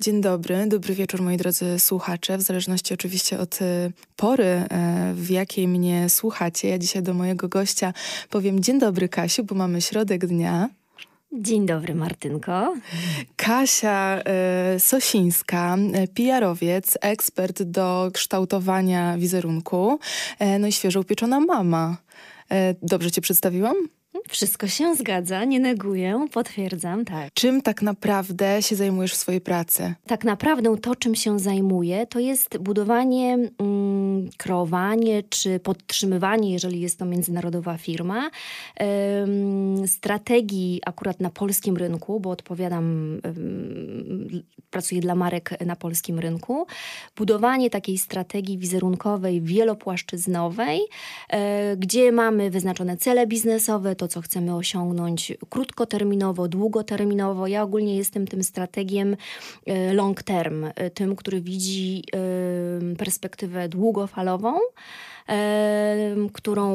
Dzień dobry, dobry wieczór moi drodzy słuchacze, w zależności oczywiście od e, pory, e, w jakiej mnie słuchacie. Ja dzisiaj do mojego gościa powiem dzień dobry Kasiu, bo mamy środek dnia. Dzień dobry, Martynko. Kasia y, Sosińska, PR-owiec, ekspert do kształtowania wizerunku, y, no i świeżo upieczona mama. Y, dobrze cię przedstawiłam? Wszystko się zgadza, nie neguję, potwierdzam, tak. Czym tak naprawdę się zajmujesz w swojej pracy? Tak naprawdę to, czym się zajmuję, to jest budowanie, mm, kreowanie czy podtrzymywanie, jeżeli jest to międzynarodowa firma, ym, strategii akurat na polskim rynku, bo odpowiadam, ym, pracuję dla marek na polskim rynku, budowanie takiej strategii wizerunkowej, wielopłaszczyznowej, e, gdzie mamy wyznaczone cele biznesowe, to to, co chcemy osiągnąć krótkoterminowo, długoterminowo. Ja ogólnie jestem tym strategiem e, long term, e, tym, który widzi e, perspektywę długofalową którą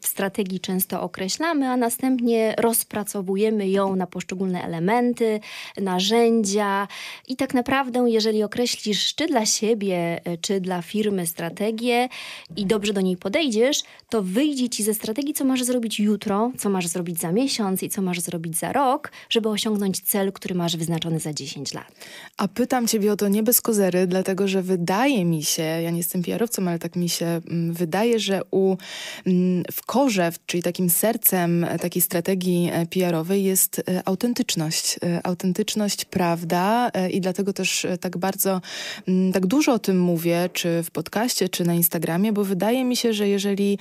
w strategii często określamy, a następnie rozpracowujemy ją na poszczególne elementy, narzędzia i tak naprawdę, jeżeli określisz czy dla siebie, e, czy dla firmy strategię i dobrze do niej podejdziesz, to wyjdzie ci ze strategii, co masz zrobić jutro, co masz zrobić za miesiąc i co masz zrobić za rok, żeby osiągnąć cel, który masz wyznaczony za 10 lat. A pytam ciebie o to nie bez kozery, dlatego że wydaje mi się, ja nie jestem PR-owcem, ale tak mi się się mm, wydaje, że u, mm, w korze, czyli takim sercem e, takiej strategii e, PR-owej jest e, autentyczność. Autentyczność, prawda i dlatego też tak bardzo, mm, tak dużo o tym mówię, czy w podcaście, czy na Instagramie, bo wydaje mi się, że jeżeli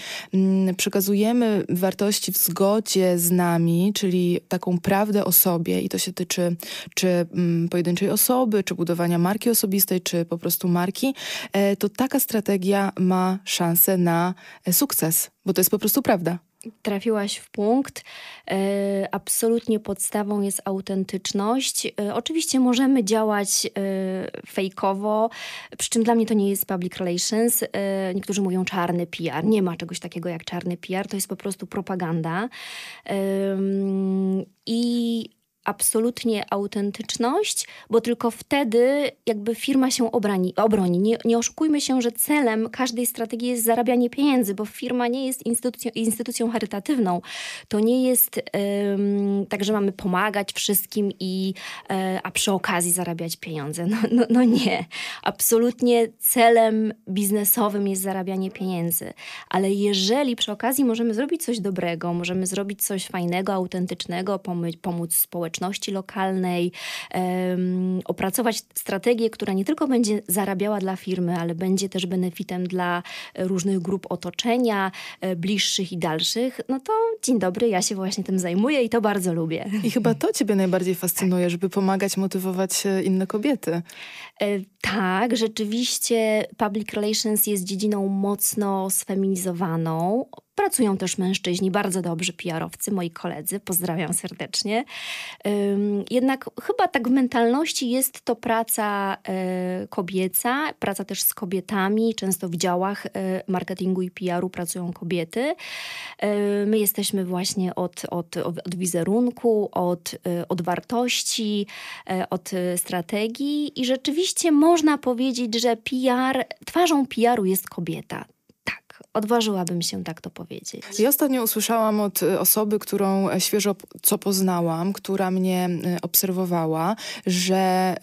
przekazujemy wartości w zgodzie z nami, czyli taką prawdę o sobie i to się tyczy czy pojedynczej osoby, czy budowania marki osobistej, czy po prostu marki, to taka strategia ma szansę na e, sukces, bo to jest po prostu prawda. Trafiłaś w punkt. E, absolutnie podstawą jest autentyczność. E, oczywiście możemy działać fejkowo, przy czym dla mnie to nie jest public relations. niektórzy mówią czarny PR. Nie ma czegoś takiego jak czarny PR, to jest po prostu propaganda. I absolutnie autentyczność, bo tylko wtedy jakby firma się obrani, obroni. Nie, nie oszukujmy się, że celem każdej strategii jest zarabianie pieniędzy, bo firma nie jest instytucją, instytucją charytatywną. To nie jest um, tak, że mamy pomagać wszystkim i e, a przy okazji zarabiać pieniądze. No, no, no nie. Absolutnie celem biznesowym jest zarabianie pieniędzy. Ale jeżeli przy okazji możemy zrobić coś dobrego, możemy zrobić coś fajnego, autentycznego, pomóc społeczeństwu, społeczności lokalnej, opracować strategię, która nie tylko będzie zarabiała dla firmy, ale będzie też benefitem dla e, różnych grup otoczenia, e, bliższych i dalszych, no to dzień dobry, ja się właśnie tym zajmuję i to bardzo lubię. I chyba to ciebie najbardziej fascynuje, żeby pomagać, motywować e, inne kobiety. Tak, rzeczywiście public relations jest dziedziną mocno sfeminizowaną. Pracują też mężczyźni, bardzo dobrzy PR-owcy, moi koledzy, pozdrawiam serdecznie. Jednak chyba tak w mentalności jest to praca y, kobieca, praca też z kobietami. Często w działach y, marketingu i PR-u pracują kobiety. Y, my jesteśmy właśnie od, od, od wizerunku, od, od wartości, od strategii i rzeczywiście może można powiedzieć, że PR, twarzą PR-u jest kobieta. Tak, odważyłabym się tak to powiedzieć. Ja ostatnio usłyszałam od e, osoby, którą e, świeżo co poznałam, która mnie e, obserwowała, że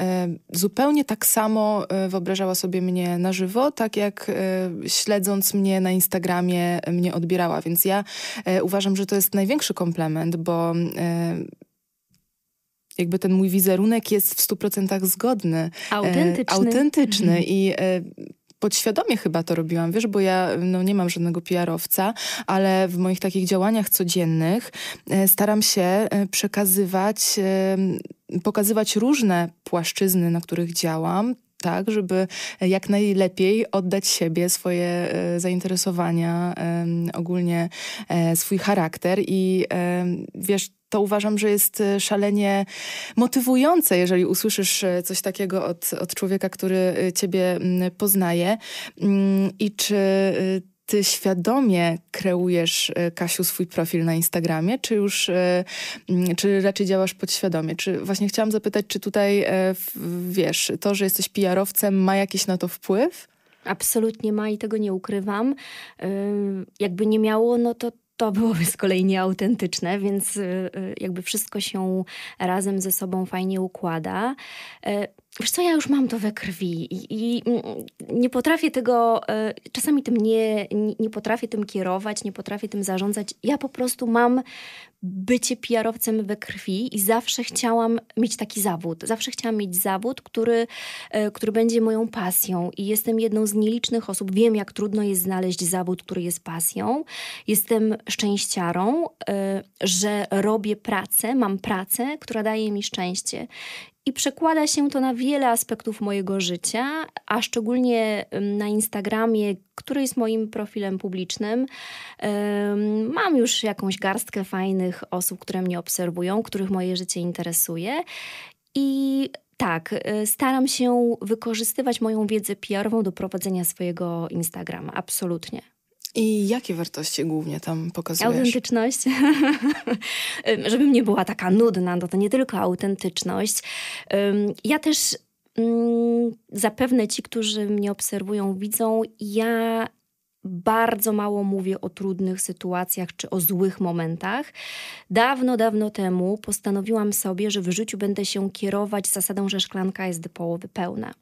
zupełnie tak samo wyobrażała sobie mnie na żywo, tak jak śledząc mnie na Instagramie mnie odbierała. Więc ja uważam, że to jest największy komplement, bo jakby ten mój wizerunek jest w 100% zgodny. E, autentyczny. E, autentyczny mhm. i e, podświadomie chyba to robiłam, wiesz, bo ja no, nie mam żadnego PR-owca, ale w moich takich działaniach codziennych e, staram się e, przekazywać, e, pokazywać różne płaszczyzny, na których działam, tak, żeby jak najlepiej oddać siebie, swoje e, zainteresowania, e, ogólnie e, swój charakter i wiesz, to uważam, że jest e, szalenie motywujące, jeżeli usłyszysz e, coś takiego od, od człowieka, który e, ciebie mm, poznaje. Mm, I czy ty świadomie kreujesz, Kasiu, swój profil na Instagramie, czy już, mm, czy raczej działasz podświadomie? Czy właśnie chciałam zapytać, czy tutaj, wiesz, to, że jesteś PR-owcem ma jakiś na to wpływ? Absolutnie ma i tego nie ukrywam. Jakby nie miało, no to to byłoby z kolei nieautentyczne, więc y, y, jakby wszystko się razem ze sobą fajnie układa. E, wiesz co, ja już mam to we krwi i, mm, nie potrafię tego, e, czasami tym nie, nie potrafię tym kierować, nie potrafię tym zarządzać. Ja po prostu mam bycie PR-owcem we krwi i zawsze chciałam mieć taki zawód. Zawsze chciałam mieć zawód, który, e, który będzie moją pasją i jestem jedną z nielicznych osób. Wiem, jak trudno jest znaleźć zawód, który jest pasją. Jestem szczęściarą, e, że robię pracę, mam pracę, która daje mi szczęście i przekłada się to na wiele aspektów mojego życia, a szczególnie na Instagramie, który jest moim profilem publicznym. Mam już jakąś garstkę fajnych osób, które mnie obserwują, których moje życie interesuje. I tak, e, staram się wykorzystywać moją wiedzę PR-ową do prowadzenia swojego Instagrama, absolutnie. I jakie wartości głównie tam pokazujesz? Autentyczność. Żebym nie była taka nudna, no to nie tylko autentyczność. Ja też mm, zapewne ci, którzy mnie obserwują, widzą, ja bardzo mało mówię o trudnych sytuacjach czy o złych momentach. Dawno, dawno temu postanowiłam sobie, że w życiu będę się kierować zasadą, że szklanka jest do połowy pełna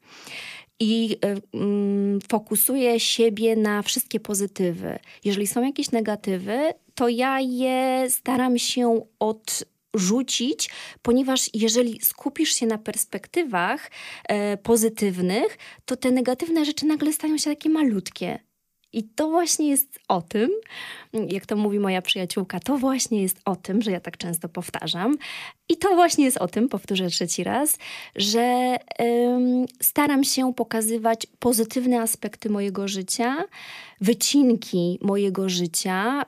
i y, mm, fokusuję siebie na wszystkie pozytywy. Jeżeli są jakieś negatywy, to ja je staram się od rzucić, ponieważ jeżeli skupisz się na perspektywach e, pozytywnych, to te negatywne rzeczy nagle stają się takie malutkie. I to właśnie jest o tym, jak to mówi moja przyjaciółka, to właśnie jest o tym, że ja tak często powtarzam. I to właśnie jest o tym, powtórzę trzeci raz, że ym, staram się pokazywać pozytywne aspekty mojego życia, wycinki mojego życia.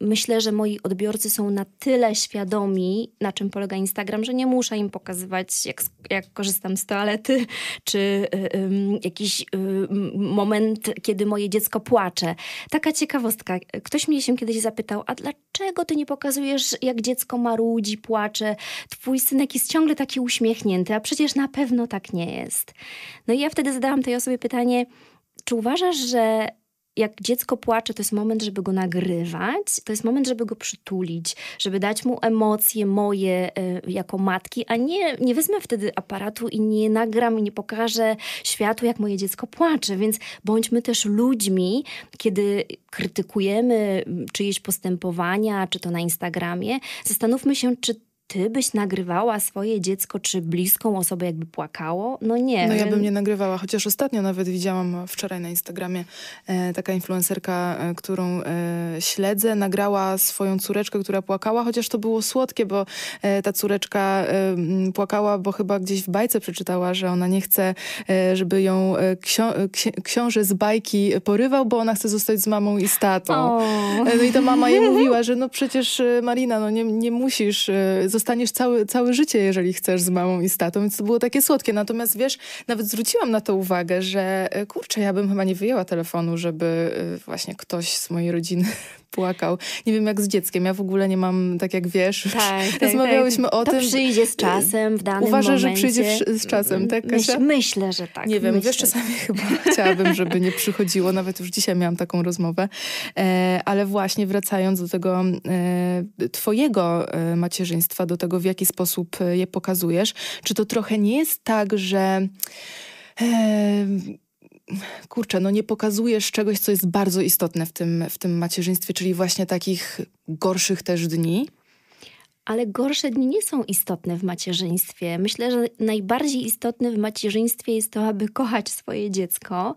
Myślę, że moi odbiorcy są na tyle świadomi, na czym polega Instagram, że nie muszę im pokazywać, jak, jak korzystam z toalety, czy y, jakiś y, moment, kiedy moje dziecko płacze. Taka ciekawostka. Ktoś mnie się kiedyś zapytał, a dlaczego ty nie pokazujesz, jak dziecko marudzi, płacze? Twój synek jest ciągle taki uśmiechnięty, a przecież na pewno tak nie jest. No i ja wtedy zadałam tej osobie pytanie, czy uważasz, że jak dziecko płacze, to jest moment, żeby go nagrywać, to jest moment, żeby go przytulić, żeby dać mu emocje moje y, jako matki, a nie, nie wezmę wtedy aparatu i nie nagram i nie pokażę światu, jak moje dziecko płacze. Więc bądźmy też ludźmi, kiedy krytykujemy czyjeś postępowania, czy to na Instagramie, zastanówmy się, czy ty byś nagrywała swoje dziecko czy bliską osobę, jakby płakało? No nie. No ja bym nie nagrywała, chociaż ostatnio nawet widziałam wczoraj na Instagramie e, taka influencerka, e, którą e, śledzę, nagrała swoją córeczkę, która płakała, chociaż to było słodkie, bo e, ta córeczka e, płakała, bo chyba gdzieś w bajce przeczytała, że ona nie chce, e, żeby ją ksią- ksi- książę z bajki porywał, bo ona chce zostać z mamą i z tatą. Oh. no i ta mama jej mówiła, że no przecież Marina, no nie, nie musisz zostaniesz całe, całe życie, jeżeli chcesz z mamą i z tatą, więc to było takie słodkie. Natomiast wiesz, nawet zwróciłam na to uwagę, że e, kurczę, ja bym chyba nie wyjęła telefonu, żeby e, właśnie ktoś z mojej rodziny płakał. Nie wiem jak z dzieckiem, ja w ogóle nie mam, tak jak wiesz, tak, tak, rozmawiałyśmy tak. o to tym. To przyjdzie z czasem w danym Uważasz, momencie. że przyjdzie z czasem, tak myślę, że tak. Nie wiem, myślę. wiesz, czasami chyba chciałabym, żeby nie przychodziło, nawet już dzisiaj miałam taką rozmowę, e, ale właśnie wracając do tego e, twojego e, macierzyństwa, do tego w jaki sposób e, je pokazujesz, czy to trochę nie jest tak, że... E, kurczę, no nie pokazujesz czegoś, co jest bardzo istotne w tym, w tym macierzyństwie, czyli właśnie takich gorszych też dni. Ale gorsze dni nie są istotne w macierzyństwie. Myślę, że najbardziej istotne w macierzyństwie jest to, aby kochać swoje dziecko,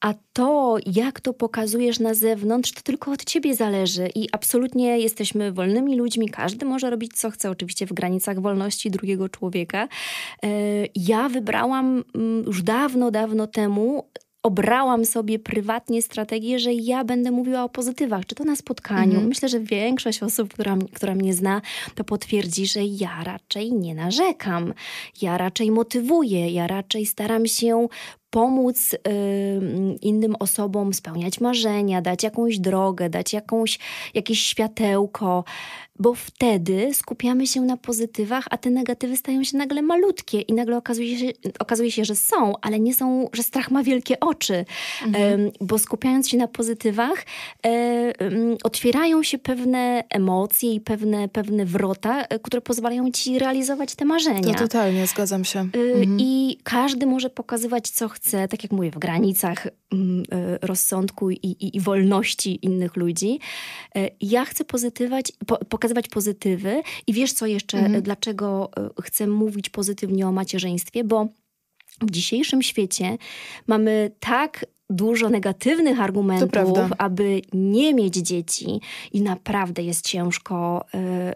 a to, jak to pokazujesz na zewnątrz, to tylko od ciebie zależy i absolutnie jesteśmy wolnymi ludźmi. Każdy może robić co chce, oczywiście w granicach wolności drugiego człowieka. E, ja wybrałam mm, już dawno, dawno temu obrałam sobie prywatnie strategię, że ja będę mówiła o pozytywach, czy to na spotkaniu. Mm. Myślę, że większość osób, która, która mnie zna, to potwierdzi, że ja raczej nie narzekam. Ja raczej motywuję, ja raczej staram się pomóc y, innym osobom spełniać marzenia, dać jakąś drogę, dać jakąś, jakieś światełko, bo wtedy skupiamy się na pozytywach, a te negatywy stają się nagle malutkie i nagle okazuje się, okazuje się że są, ale nie są, że strach ma wielkie oczy, mhm. bo skupiając się na pozytywach, e, otwierają się pewne emocje i pewne, pewne wrota, e, które pozwalają ci realizować te marzenia. To totalnie, zgadzam się. E, mhm. I każdy może pokazywać, co chce, tak jak mówię, w granicach mm, rozsądku i, i, i wolności innych ludzi. Ja chcę pozytywać, po, pokazywać pozytywy. I wiesz co jeszcze, mhm. E, dlaczego e, chcę mówić pozytywnie o macierzyństwie? Bo w dzisiejszym świecie mamy tak dużo negatywnych argumentów, aby nie mieć dzieci i naprawdę jest ciężko,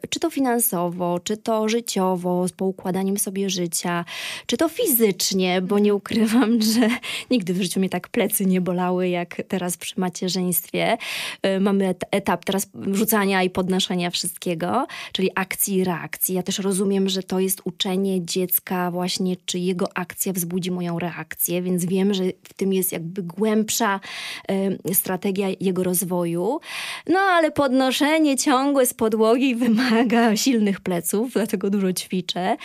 y, czy to finansowo, czy to życiowo, z poukładaniem sobie życia, czy to fizycznie, bo nie ukrywam, że nigdy w życiu mnie tak plecy nie bolały, jak teraz przy macierzyństwie. Y, mamy et etap teraz rzucania i podnoszenia wszystkiego, czyli akcji i reakcji. Ja też rozumiem, że to jest uczenie dziecka właśnie, czy jego akcja wzbudzi moją reakcję, więc wiem, że w tym jest jakby głęboko głębsza y, strategia jego rozwoju. No ale podnoszenie ciągłe z podłogi wymaga silnych pleców, dlatego dużo ćwiczę.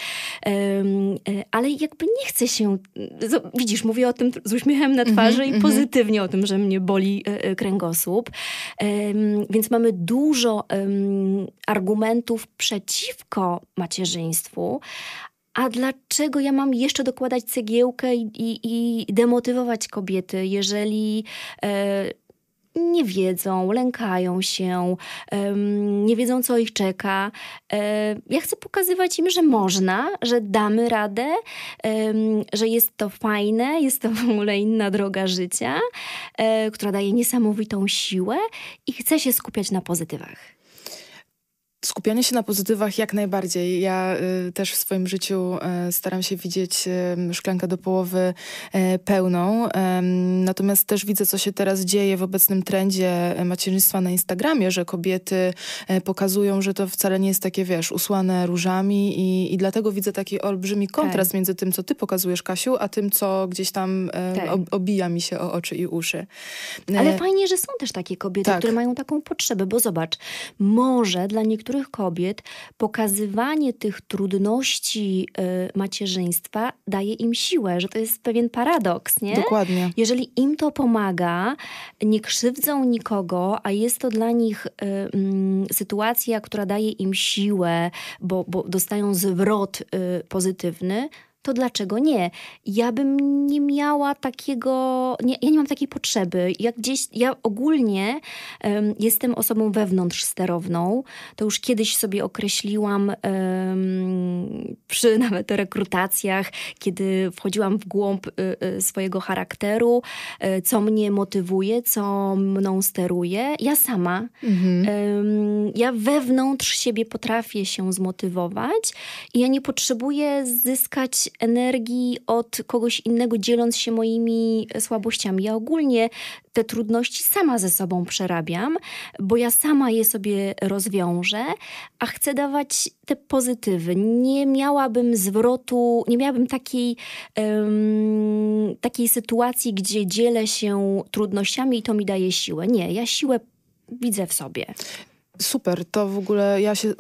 Y, ale jakby nie chcę się. Y, widzisz, mówię o tym z uśmiechem na twarzy mm -hmm, i mhm. pozytywnie mm -hmm. o tym, że mnie boli kręgosłup. Więc mamy dużo argumentów przeciwko macierzyństwu, a dlaczego ja mam jeszcze dokładać cegiełkę i, i, i demotywować kobiety, jeżeli e, nie wiedzą, lękają się, e, nie wiedzą, co ich czeka. E, ja chcę pokazywać im, że można, że damy radę, że jest to fajne, jest to w ogóle inna droga życia, e, która daje niesamowitą siłę i chcę się skupiać na pozytywach. Skupianie się na pozytywach jak najbardziej. Ja y, też w swoim życiu y, staram się widzieć y, szklankę do połowy y, pełną. natomiast też widzę, co się teraz dzieje w obecnym trendzie y, macierzyństwa na Instagramie, że kobiety y, pokazują, że to wcale nie jest takie, wiesz, usłane różami i, i dlatego widzę taki olbrzymi tak. kontrast tak. między tym, co ty pokazujesz, Kasiu, a tym, co gdzieś tam tak. ob obija mi się o oczy i uszy. Ale fajnie, że są też takie kobiety, tak. które mają taką potrzebę, bo zobacz, może dla niektórych niektórych kobiet pokazywanie tych trudności y, macierzyństwa daje im siłę, że to jest pewien paradoks, nie? Dokładnie. Jeżeli im to pomaga, nie krzywdzą nikogo, a jest to dla nich y, mm, sytuacja, która daje im siłę, bo, bo dostają zwrot y, pozytywny, to dlaczego nie? Ja bym nie miała takiego, nie, ja nie mam takiej potrzeby. Ja gdzieś, ja ogólnie um, jestem osobą wewnątrz sterowną. To już kiedyś sobie określiłam um, przy nawet rekrutacjach, kiedy wchodziłam w głąb y, y, swojego charakteru, y, co mnie motywuje, co mną steruje. Ja sama. Mhm. Um, ja wewnątrz siebie potrafię się zmotywować i ja nie potrzebuję zyskać energii od kogoś innego, dzieląc się moimi e, słabościami. Ja ogólnie te trudności sama ze sobą przerabiam, bo ja sama je sobie rozwiążę, a chcę dawać te pozytywy. Nie miałabym zwrotu, nie miałabym takiej, um, takiej sytuacji, gdzie dzielę się trudnościami i to mi daje siłę. Nie, ja siłę widzę w sobie. Super, to w ogóle ja się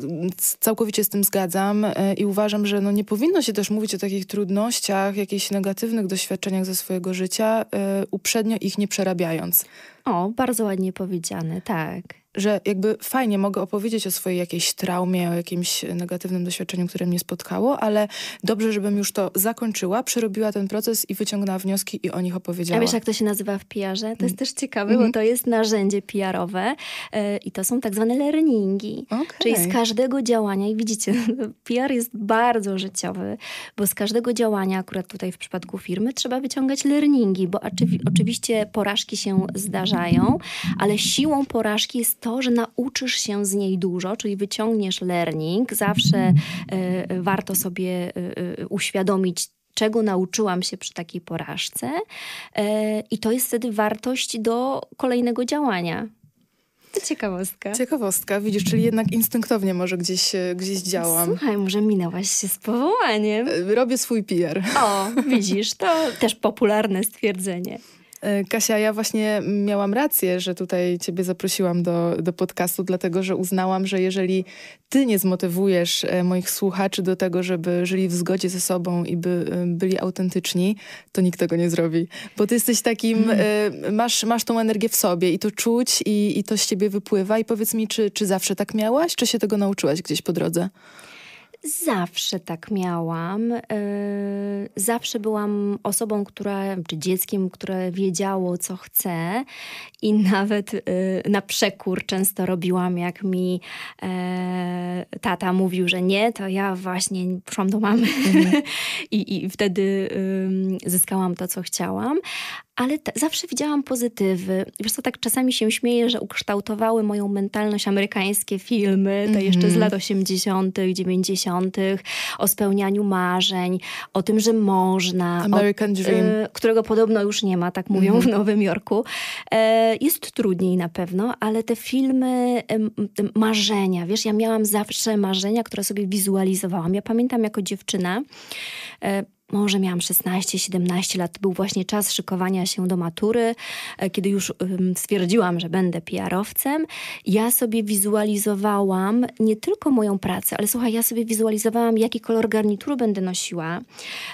całkowicie z tym zgadzam e, i uważam, że no nie powinno się też mówić o takich trudnościach, jakichś negatywnych doświadczeniach ze swojego życia, e, uprzednio ich nie przerabiając. O, bardzo ładnie powiedziane, tak że jakby fajnie mogę opowiedzieć o swojej jakiejś traumie, o jakimś negatywnym doświadczeniu, które mnie spotkało, ale dobrze, żebym już to zakończyła, przerobiła ten proces i wyciągnęła wnioski i o nich opowiedziała. A wiesz, jak to się nazywa w PR-ze? To jest mm. też ciekawe, mm -hmm. bo mhm. to jest narzędzie PR-owe yy, e, i to są tak zwane learningi. Okay. Czyli z każdego działania, i widzicie, PR jest bardzo życiowy, bo z każdego działania, akurat tutaj w przypadku firmy, trzeba wyciągać learningi, bo oczywi oczywiście porażki się zdarzają, ale siłą porażki jest to, to, że nauczysz się z niej dużo, czyli wyciągniesz learning. Zawsze y, warto sobie y, uświadomić, czego nauczyłam się przy takiej porażce, y, i to jest wtedy wartość do kolejnego działania. To ciekawostka. Ciekawostka, widzisz, czyli jednak instynktownie może gdzieś, gdzieś no działam. Słuchaj, może minęłaś się z powołaniem. Robię swój PR. O, widzisz, to też popularne stwierdzenie. E, Kasia, ja właśnie miałam rację, że tutaj ciebie zaprosiłam do, do podcastu, dlatego że uznałam, że jeżeli ty nie zmotywujesz e, moich słuchaczy do tego, żeby żyli w zgodzie ze sobą i by e, byli autentyczni, to nikt tego nie zrobi. Bo ty jesteś takim, mm. masz, masz tą energię w sobie i to czuć i, i to z ciebie wypływa. I powiedz mi, czy, czy zawsze tak miałaś, czy się tego nauczyłaś gdzieś po drodze? Zawsze tak miałam. E, zawsze byłam osobą, która, czy dzieckiem, które wiedziało, co chce, i nawet e, na przekór często robiłam, jak mi e, tata mówił, że nie, to ja właśnie poszłam do mamy. Mhm. I, I wtedy zyskałam to, co chciałam ale te, zawsze widziałam pozytywy. Wiesz co, tak czasami się śmieję, że ukształtowały moją mentalność amerykańskie filmy, te mm -hmm. jeszcze z lat 80., 90., o spełnianiu marzeń, o tym, że można. American o, y, Dream. Y, którego podobno już nie ma, tak mówią mm -hmm. w mhm. Nowym Jorku. E, jest trudniej na pewno, ale te filmy, te marzenia, wiesz, ja miałam zawsze marzenia, które sobie wizualizowałam. Ja pamiętam jako dziewczyna, e, może miałam 16-17 lat, był właśnie czas szykowania się do matury, e, kiedy już stwierdziłam, że będę PR-owcem, ja sobie wizualizowałam nie tylko moją pracę, ale słuchaj, ja sobie wizualizowałam, jaki kolor garnituru będę nosiła,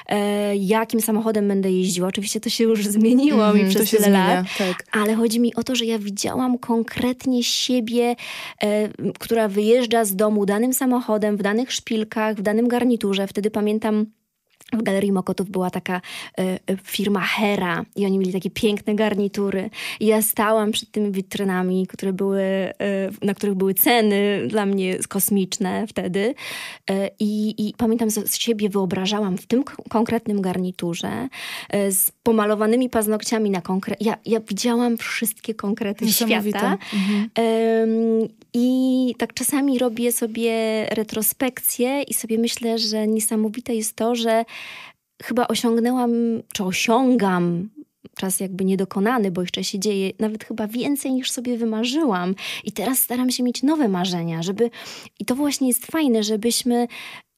e, jakim samochodem będę jeździła. Oczywiście to się już zmieniło mm, mi mhm, przez tyle zmienia, lat, tak. ale chodzi mi o to, że ja widziałam konkretnie siebie, e, która wyjeżdża z domu danym samochodem, w danych szpilkach, w danym garniturze. Wtedy pamiętam, w Galerii Mokotów była taka y, y, firma Hera i oni mieli takie piękne garnitury. I ja stałam przed tymi witrynami, które były, y, na których były ceny dla mnie kosmiczne wtedy. I, pamiętam, że z siebie wyobrażałam w tym konkretnym garniturze z pomalowanymi paznokciami na konkret... Ja, ja widziałam wszystkie konkrety świata. Mhm. I tak czasami robię sobie retrospekcję i sobie myślę, że niesamowite jest to, że chyba osiągnęłam, czy osiągam czas jakby niedokonany, bo jeszcze się dzieje nawet chyba więcej niż sobie wymarzyłam. I teraz staram się mieć nowe marzenia, żeby. I to właśnie jest fajne, żebyśmy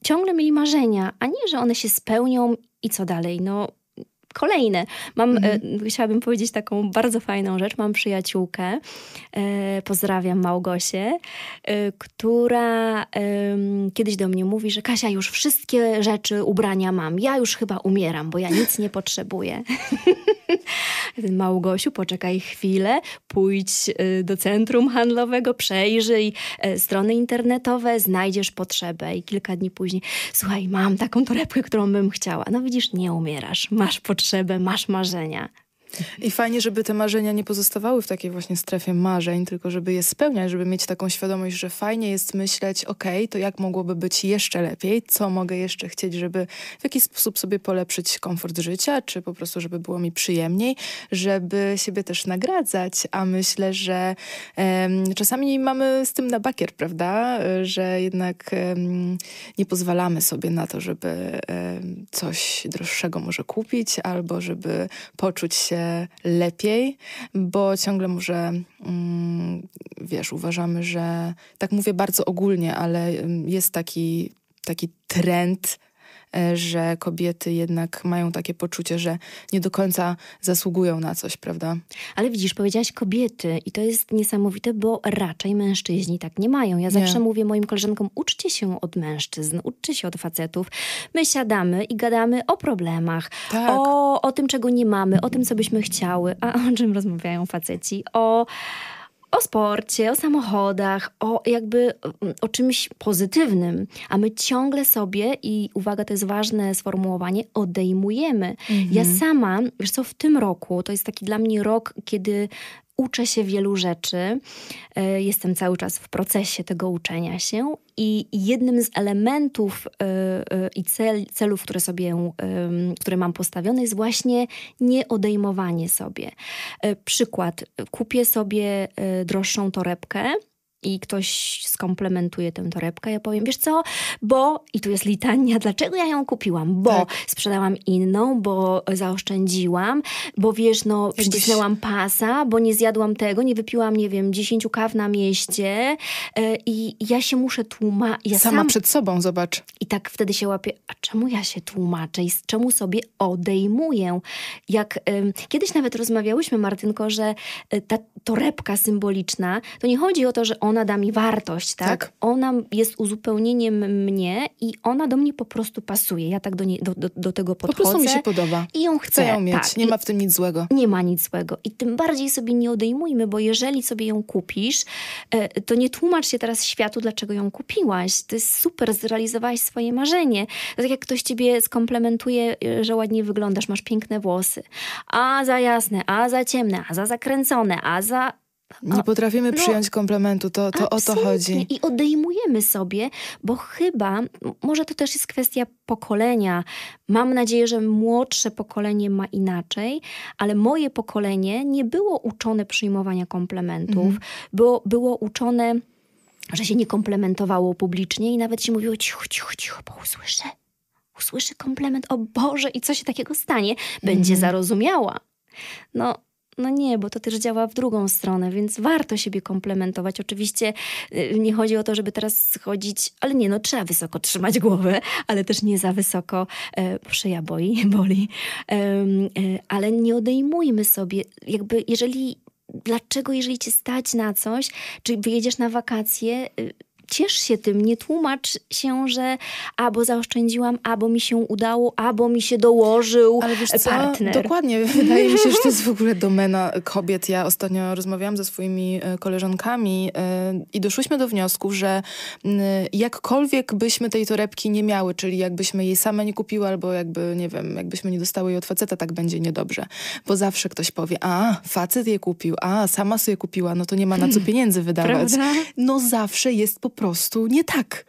ciągle mieli marzenia, a nie, że one się spełnią i co dalej. No, kolejne. Mam, e, mhm. e, chciałabym powiedzieć taką bardzo fajną rzecz. Mam przyjaciółkę, e, pozdrawiam Małgosię, e, która kiedyś do mnie mówi, że Kasia, już wszystkie rzeczy, ubrania mam. Ja już chyba umieram, bo ja nic nie potrzebuję. Małgosiu, poczekaj chwilę, pójdź e, do centrum handlowego, przejrzyj e, strony internetowe, znajdziesz potrzebę. I kilka dni później, słuchaj, mam taką torebkę, którą bym chciała. No widzisz, nie umierasz, masz potrzebę potrzebę, masz marzenia. I fajnie, żeby te marzenia nie pozostawały w takiej właśnie strefie marzeń, tylko żeby je spełniać, żeby mieć taką świadomość, że fajnie jest myśleć, ok, to jak mogłoby być jeszcze lepiej, co mogę jeszcze chcieć, żeby w jakiś sposób sobie polepszyć komfort życia, czy po prostu, żeby było mi przyjemniej, żeby siebie też nagradzać, a myślę, że um, czasami mamy z tym na bakier, prawda, że jednak um, nie pozwalamy sobie na to, żeby um, coś droższego może kupić, albo żeby poczuć się lepiej, bo ciągle może, mm, wiesz, uważamy, że tak mówię bardzo ogólnie, ale mm, jest taki, taki trend E, że kobiety jednak mają takie poczucie, że nie do końca zasługują na coś, prawda? Ale widzisz, powiedziałaś kobiety i to jest niesamowite, bo raczej mężczyźni tak nie mają. Ja zawsze nie. mówię moim koleżankom, uczcie się od mężczyzn, uczcie się od facetów. My siadamy i gadamy o problemach, tak. o, o tym, czego nie mamy, o tym, co byśmy chciały, a o czym rozmawiają faceci, o o sporcie, o samochodach, o jakby mm, o czymś pozytywnym, a my ciągle sobie, i uwaga, to jest ważne sformułowanie, odejmujemy. Mhm. Ja sama, wiesz co, w tym roku, to jest taki dla mnie rok, kiedy uczę się wielu rzeczy, e, jestem cały czas w procesie tego uczenia się i jednym z elementów e, e, i celów, które sobie, które mam postawione jest właśnie nieodejmowanie sobie. Przykład, kupię sobie droższą torebkę, i ktoś skomplementuje tę torebkę, ja powiem, wiesz co, bo, i tu jest litania, dlaczego ja ją kupiłam? Bo tak. sprzedałam inną, bo zaoszczędziłam, bo wiesz, no, przycisnęłam pasa, bo nie zjadłam tego, nie wypiłam, nie wiem, dziesięciu kaw na mieście yy, i ja się muszę tłumaczyć. Ja Sama sam... przed sobą, zobacz. I tak wtedy się łapię, a czemu ja się tłumaczę i z czemu sobie odejmuję? Jak yy, kiedyś nawet rozmawiałyśmy, Martynko, że yy, ta torebka symboliczna, to nie chodzi o to, że on ona da mi wartość, tak? tak? Ona jest uzupełnieniem mnie i ona do mnie po prostu pasuje. Ja tak do, nie, do, do, do tego podchodzę. Po prostu mi się podoba. I ją chcę. chcę ją mieć, tak. nie ma w tym nic złego. Nie ma nic złego. I tym bardziej sobie nie odejmujmy, bo jeżeli sobie ją kupisz, e, to nie tłumacz się teraz światu, dlaczego ją kupiłaś. To jest super, zrealizowałaś swoje marzenie. tak jak ktoś ciebie skomplementuje, e, że ładnie wyglądasz, masz piękne włosy. A za jasne, a za ciemne, a za zakręcone, a za nie potrafimy no, przyjąć komplementu, to, to o to chodzi. I odejmujemy sobie, bo chyba, może to też jest kwestia pokolenia. Mam nadzieję, że młodsze pokolenie ma inaczej, ale moje pokolenie nie było uczone przyjmowania komplementów, mhm. było, było uczone, że się nie komplementowało publicznie i nawet się mówiło cicho, cicho, cicho, bo usłyszę. Usłyszy komplement, o Boże, i co się takiego stanie? Będzie mhm. zarozumiała. No, no nie, bo to też działa w drugą stronę, więc warto siebie komplementować. Oczywiście y, nie chodzi o to, żeby teraz schodzić, ale nie, no trzeba wysoko trzymać głowę, ale też nie za wysoko. bo e, szyja boi, boli. E, ale nie odejmujmy sobie, jakby jeżeli dlaczego, jeżeli cię stać na coś, czy wyjedziesz na wakacje, y, ciesz się tym, nie tłumacz się, że albo zaoszczędziłam, albo mi się udało, albo mi się dołożył Ale wiesz co? partner. Dokładnie, wydaje mi się, że to jest w ogóle domena kobiet. Ja ostatnio rozmawiałam ze swoimi e, koleżankami e, i doszłyśmy do wniosku, że jakkolwiek byśmy tej torebki nie miały, czyli jakbyśmy jej same nie kupiły, albo jakby, nie wiem, jakbyśmy nie dostały jej od faceta, tak będzie niedobrze. Bo zawsze ktoś powie, a, facet je kupił, a, sama sobie kupiła, no to nie ma na co pieniędzy wydawać. Prawda? No zawsze jest po prostu nie tak.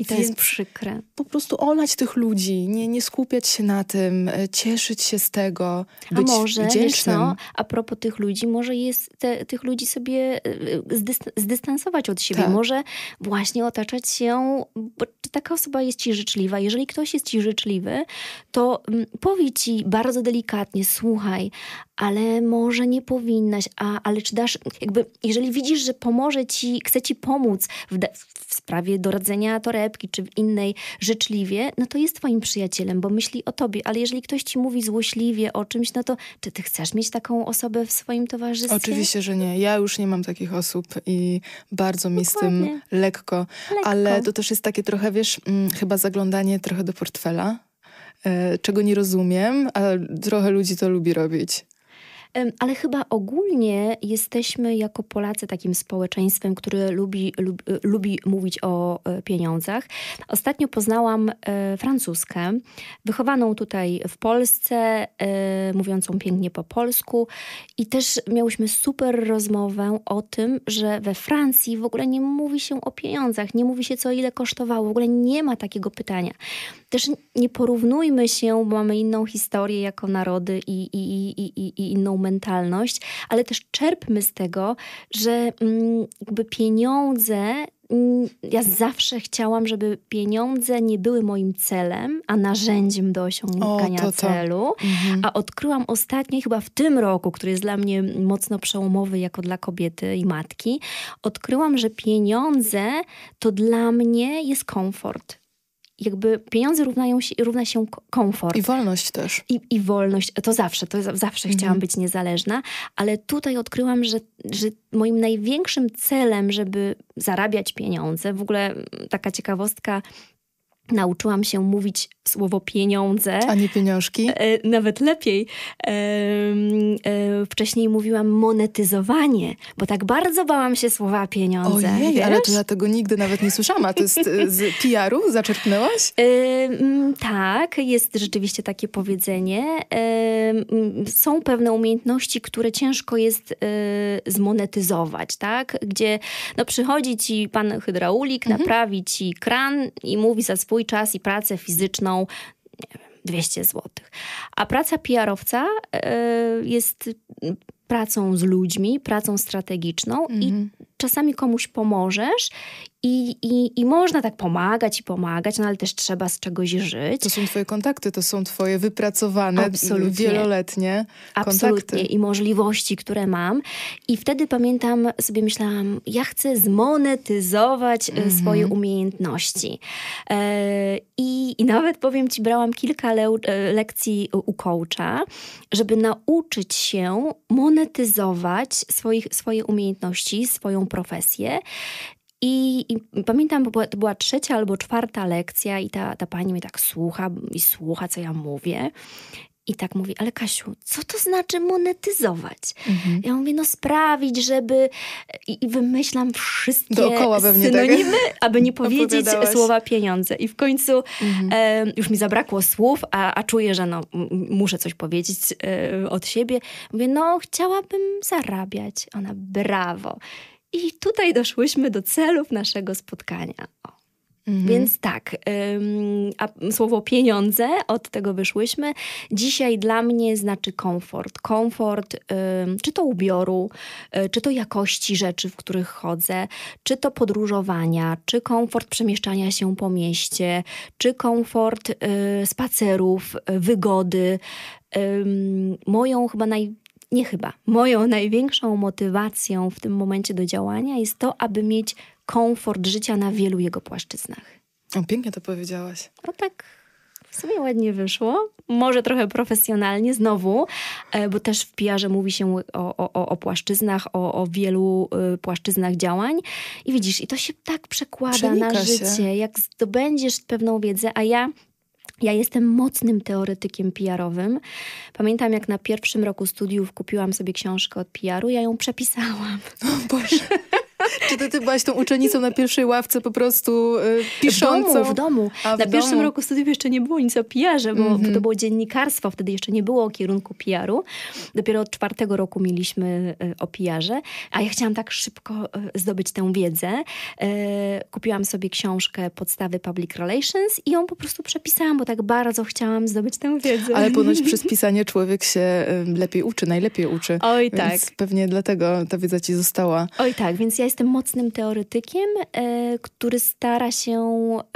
I to Więc jest przykre. Po prostu olać tych ludzi, nie, nie skupiać się na tym, e, cieszyć się z tego, być a może, wdzięcznym. Co, a propos tych ludzi, może jest te, tych ludzi sobie e, e, zdys- zdystansować od siebie. Tak. Może właśnie otaczać się, bo czy taka osoba jest ci życzliwa? Jeżeli ktoś jest ci życzliwy, to mm, powie ci bardzo delikatnie, słuchaj, ale może nie powinnaś, a, ale czy dasz, jakby, jeżeli widzisz, że pomoże ci, chce ci pomóc w, w sprawie doradzenia torebki, torebki czy w innej życzliwie, no to jest twoim przyjacielem, bo myśli o tobie. Ale jeżeli ktoś ci mówi złośliwie o czymś, no to czy ty chcesz mieć taką osobę w swoim towarzystwie? Oczywiście, że nie. Ja już nie mam takich osób i bardzo mi Dokładnie. z tym lekko, lekko. Ale to też jest takie trochę, wiesz, mm, chyba zaglądanie trochę do portfela e, czego nie rozumiem, a trochę ludzi to lubi robić. Ale chyba ogólnie jesteśmy jako Polacy takim społeczeństwem, które lubi, lubi, e, lubi mówić o e, pieniądzach. Ostatnio poznałam e, Francuskę, wychowaną tutaj w Polsce, mówiącą pięknie po polsku i też miałyśmy super rozmowę o tym, że we Francji w ogóle nie mówi się o pieniądzach, nie mówi się co ile kosztowało, w ogóle nie ma takiego pytania. Też nie porównujmy się, bo mamy inną historię jako narody i, i, i, i, i inną mentalność, ale też czerpmy z tego, że mm, jakby pieniądze mm, ja zawsze chciałam, żeby pieniądze nie były moim celem, a narzędziem do osiągania o, to, to. celu. Mhm. A odkryłam ostatnio, chyba w tym roku, który jest dla mnie mocno przełomowy jako dla kobiety i matki, odkryłam, że pieniądze to dla mnie jest komfort jakby pieniądze równają się, równa się komfort. I wolność też. I, i wolność, to zawsze, to zawsze mhm. chciałam być niezależna, ale tutaj odkryłam, że, że moim największym celem, żeby zarabiać pieniądze, w ogóle taka ciekawostka, nauczyłam się mówić słowo pieniądze. A nie pieniążki? E, nawet lepiej. E, e, wcześniej mówiłam monetyzowanie, bo tak bardzo bałam się słowa pieniądze. Ojej, ale to dlatego nigdy nawet nie słyszałam. A to jest e, z PR-u? Zaczerpnęłaś? E, mm, tak, jest rzeczywiście takie powiedzenie. E, mm, są pewne umiejętności, które ciężko jest zmonetyzować, tak? Gdzie no, przychodzi ci pan hydraulik, mhm. naprawi ci kran i mówi za swój swój czas i pracę fizyczną, nie wiem, 200 zł. A praca PR-owca yy, e, jest pracą z ludźmi, pracą strategiczną mhm. i czasami komuś pomożesz i, i, i można tak pomagać i pomagać, no ale też trzeba z czegoś żyć. To są twoje kontakty, to są twoje wypracowane, Absolutnie. wieloletnie kontakty. Absolutnie i możliwości, które mam. I wtedy pamiętam, sobie myślałam, ja chcę zmonetyzować e, mhm. swoje umiejętności. E, i nawet powiem Ci, brałam kilka le e, lekcji u coacha, żeby nauczyć się monetyzować swoich, swoje umiejętności, swoją profesję. I, I, pamiętam, bo była, to była trzecia albo czwarta lekcja, i ta, ta pani mnie tak słucha i słucha, co ja mówię. I tak mówi, ale Kasiu, co to znaczy monetyzować? Mhm. Ja mówię, no sprawić, żeby... I, i wymyślam wszystkie synonimy, tak. aby nie powiedzieć słowa pieniądze. I w końcu mhm. e, już mi zabrakło słów, a, a czuję, że no, muszę coś powiedzieć e, od siebie. Mówię, no chciałabym zarabiać. Ona, brawo. I tutaj doszłyśmy do celów naszego spotkania. O. Mhm. Więc tak, ym, a słowo pieniądze, od tego wyszłyśmy. Dzisiaj dla mnie znaczy komfort. Komfort, ym, czy to ubioru, y, czy to jakości rzeczy, w których chodzę, czy to podróżowania, czy komfort przemieszczania się po mieście, czy komfort y, spacerów, e, wygody. moją chyba naj, nie chyba, moją największą motywacją w tym momencie do działania jest to, aby mieć komfort życia na wielu jego płaszczyznach. O, pięknie to powiedziałaś. O tak, w sumie ładnie wyszło. Może trochę profesjonalnie znowu, e, bo też w pr mówi się o, o, o płaszczyznach, o, o, wielu y, płaszczyznach działań. I widzisz, i to się tak przekłada Przenika na życie. Się. Jak zdobędziesz pewną wiedzę, a ja ja jestem mocnym teoretykiem PR-owym. Pamiętam, jak na pierwszym roku studiów kupiłam sobie książkę od PR-u, ja ją przepisałam. O Boże. Czy to ty byłaś tą uczennicą na pierwszej ławce po prostu y, piszącą? W domu, w domu. A, w na pierwszym roku studiów jeszcze nie było nic o PR-ze, bo mm -hmm. to było dziennikarstwo, wtedy jeszcze nie było kierunku PR-u. Dopiero od czwartego roku mieliśmy y, o PR-ze, a ja chciałam tak szybko y, zdobyć tę wiedzę. Y, kupiłam sobie książkę Podstawy Public Relations i ją po prostu przepisałam, bo tak bardzo chciałam zdobyć tę wiedzę. Ale ponoć przez pisanie człowiek się y, lepiej uczy, najlepiej uczy. Oj tak. Więc pewnie dlatego ta wiedza ci została. Oj tak, więc ja jestem mocnym teoretykiem, e, który stara się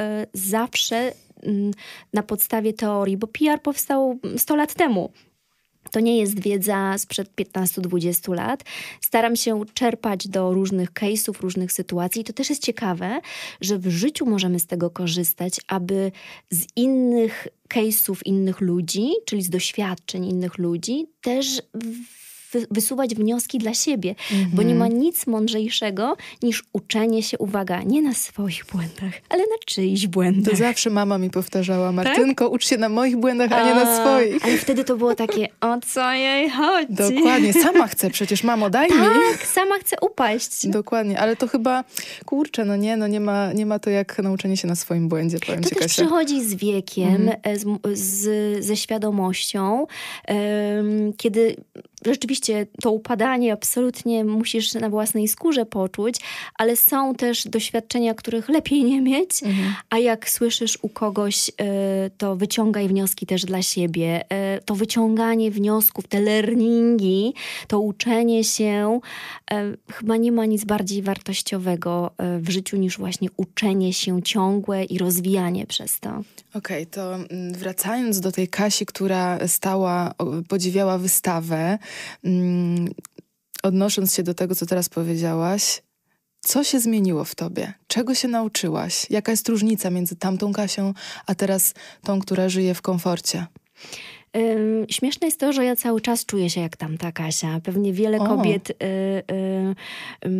e, zawsze mm, na podstawie teorii, bo PR powstał 100 mm, lat temu. To nie jest wiedza sprzed 15-20 lat. Staram się czerpać do różnych case'ów, różnych sytuacji. I to też jest ciekawe, że w życiu możemy z tego korzystać, aby z innych case'ów innych ludzi, czyli z doświadczeń innych ludzi, też wysuwać wnioski dla siebie, bo nie ma mhm. nic mądrzejszego niż uczenie się, uwaga, nie na swoich błędach, ale na czyichś błędach. To zawsze mama mi powtarzała, tak? Martynko, tak? ucz się na moich błędach, a, a nie na swoich. Ale wtedy to było takie, o co jej chodzi? Dokładnie, sama chcę przecież, mamo, daj tak, mi. Tak, sama chcę upaść. Dokładnie, ale to chyba, kurczę, no nie, no nie ma, nie ma to jak nauczenie się na swoim błędzie, powiem to ci, też przychodzi z wiekiem, mhm. e, z, z, ze świadomością, um, kiedy rzeczywiście to upadanie absolutnie musisz na własnej skórze poczuć, ale są też doświadczenia, których lepiej nie mieć, mhm. a jak słyszysz u kogoś, e, to wyciągaj wnioski też dla siebie. E, to wyciąganie wniosków, te learningi, to uczenie się, e, chyba nie ma nic bardziej wartościowego w życiu niż właśnie uczenie się ciągłe i rozwijanie przez to. Okej, okay, to mm, wracając do tej Kasi, która stała, podziwiała wystawę, Mm, odnosząc się do tego, co teraz powiedziałaś, co się zmieniło w tobie? Czego się nauczyłaś? Jaka jest różnica między tamtą Kasią, a teraz tą, która żyje w komforcie? śmieszne jest to, że ja cały czas czuję się jak tamta Kasia. Pewnie wiele o. kobiet y, y, y,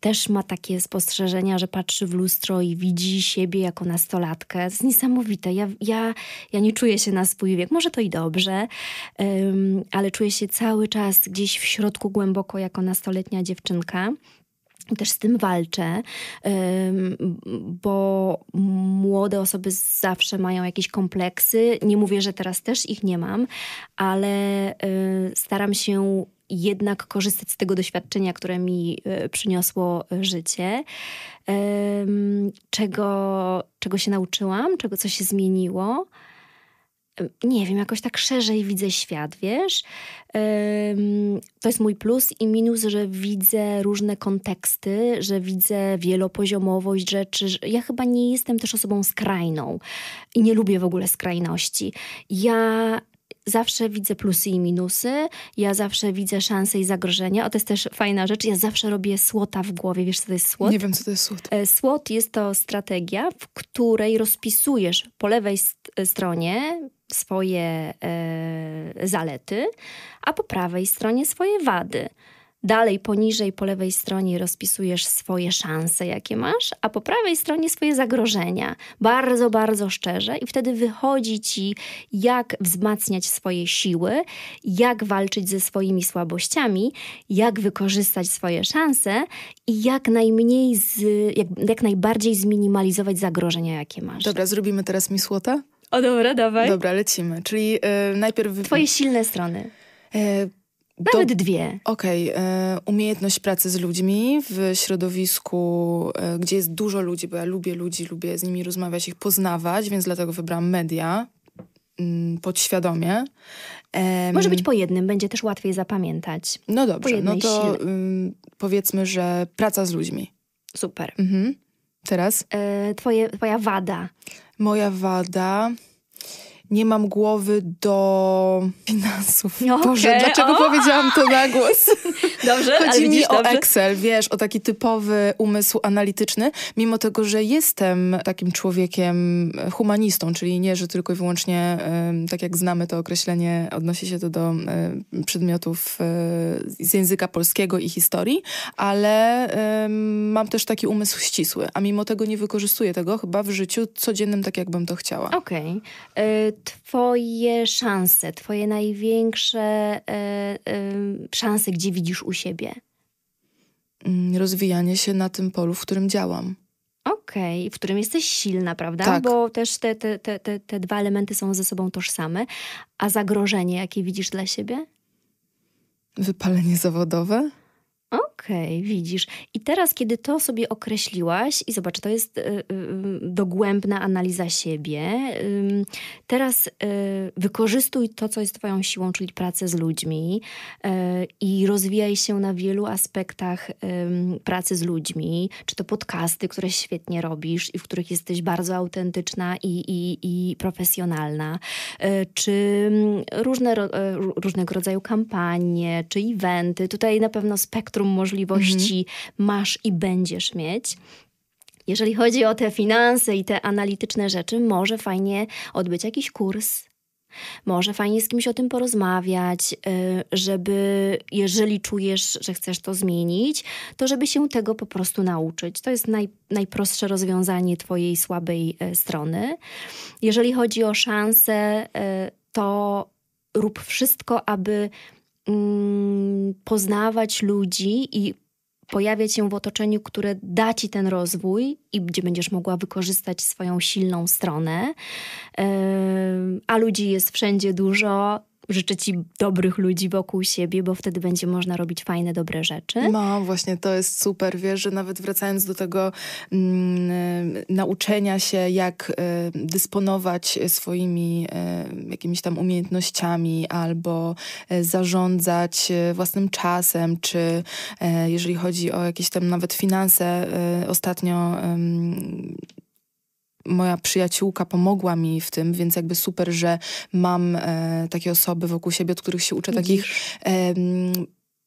też ma takie spostrzeżenia, że patrzy w lustro i widzi siebie jako nastolatkę. To jest niesamowite. Ja, ja, ja nie czuję się na swój wiek. Może to i dobrze, ale czuję się cały czas gdzieś w środku głęboko jako nastoletnia dziewczynka też z tym walczę, bo młode osoby zawsze mają jakieś kompleksy. Nie mówię, że teraz też ich nie mam, ale e, staram się jednak korzystać z tego doświadczenia, które mi e, przyniosło życie, czego, czego się nauczyłam, czego co się zmieniło nie wiem, jakoś tak szerzej widzę świat, wiesz? To jest mój plus i minus, że widzę różne konteksty, że widzę wielopoziomowość rzeczy. Ja chyba nie jestem też osobą skrajną i nie lubię w ogóle skrajności. Ja zawsze widzę plusy i minusy, ja zawsze widzę szanse i zagrożenia. O, to jest też fajna rzecz. Ja zawsze robię słota w głowie. Wiesz, co to jest słot? Nie wiem, co to jest słot. E, słot jest to strategia, w której rozpisujesz po lewej st- stronie swoje e, zalety, a po prawej stronie swoje wady. Dalej poniżej po lewej stronie rozpisujesz swoje szanse, jakie masz, a po prawej stronie swoje zagrożenia. Bardzo, bardzo szczerze, i wtedy wychodzi ci, jak wzmacniać swoje siły, jak walczyć ze swoimi słabościami, jak wykorzystać swoje szanse i jak najmniej, z, jak, jak najbardziej zminimalizować zagrożenia, jakie masz. Dobra, zrobimy teraz mi słota. O dobra, dawaj. Dobra, lecimy. Czyli y, najpierw... Twoje silne strony. Y, do... Nawet dwie. Okej. Okay. Umiejętność pracy z ludźmi w środowisku, y, gdzie jest dużo ludzi, bo ja lubię ludzi, lubię z nimi rozmawiać, ich poznawać, więc dlatego wybrałam media mm, podświadomie. Może być po jednym, będzie też łatwiej zapamiętać. No dobrze, no to y, powiedzmy, że praca z ludźmi. Super. Mhm. Teraz? E, twoje, twoja wada. Moja wada nie mam głowy do finansów. Okay, no Boże, dlaczego o! powiedziałam to na głos? Dobrze, Chodzi ale mi widzisz, o dobrze. Excel, wiesz, o taki typowy umysł analityczny, mimo tego, że jestem takim człowiekiem humanistą, czyli nie, że tylko i wyłącznie, tak jak znamy to określenie, odnosi się to do przedmiotów e, z języka polskiego i historii, ale mam też taki umysł ścisły, a mimo tego nie wykorzystuję tego chyba w życiu codziennym tak, jakbym to chciała. Okej. Okay. E, Twoje szanse, Twoje największe e, e, szanse, gdzie widzisz u siebie? Mm, rozwijanie się na tym polu, w którym działam. Okej, okay, w którym jesteś silna, prawda? Tak. Bo też te, te, te, te, te dwa elementy są ze sobą tożsame. A zagrożenie, jakie widzisz dla siebie? Wypalenie zawodowe. Okej, okay, widzisz. I teraz, kiedy to sobie określiłaś, i zobacz, to jest y, y, y dogłębna analiza siebie, y, teraz wykorzystuj to, co jest Twoją siłą, czyli pracę z ludźmi y, i rozwijaj się na wielu aspektach pracy z ludźmi, czy to podcasty, które świetnie robisz i w których jesteś bardzo autentyczna i, i, i profesjonalna, y, czy różne, różnego rodzaju kampanie, czy eventy. Tutaj na pewno spektrum może możliwości mhm. masz i będziesz mieć. Jeżeli chodzi o te finanse i te analityczne rzeczy, może fajnie odbyć jakiś kurs, może fajnie z kimś o tym porozmawiać, y, żeby, jeżeli czujesz, że chcesz to zmienić, to żeby się tego po prostu nauczyć. To jest naj, najprostsze rozwiązanie Twojej słabej y, strony. Jeżeli chodzi o szanse, y, to rób wszystko, aby Mm, poznawać ludzi i pojawiać się w otoczeniu, które da ci ten rozwój i gdzie będziesz mogła wykorzystać swoją silną stronę. A ludzi jest wszędzie dużo życzę ci dobrych ludzi wokół siebie, bo wtedy będzie można robić fajne, dobre rzeczy. No, właśnie to jest super. Wiesz, że nawet wracając do tego mm, y, nauczenia się, jak y, dysponować swoimi y, jakimiś tam umiejętnościami albo y, zarządzać y, własnym czasem, czy y, jeżeli chodzi o jakieś tam nawet finanse, ostatnio moja przyjaciółka pomogła mi w tym, więc jakby super, że mam e, takie osoby wokół siebie, od których się uczę Widzisz? takich... E,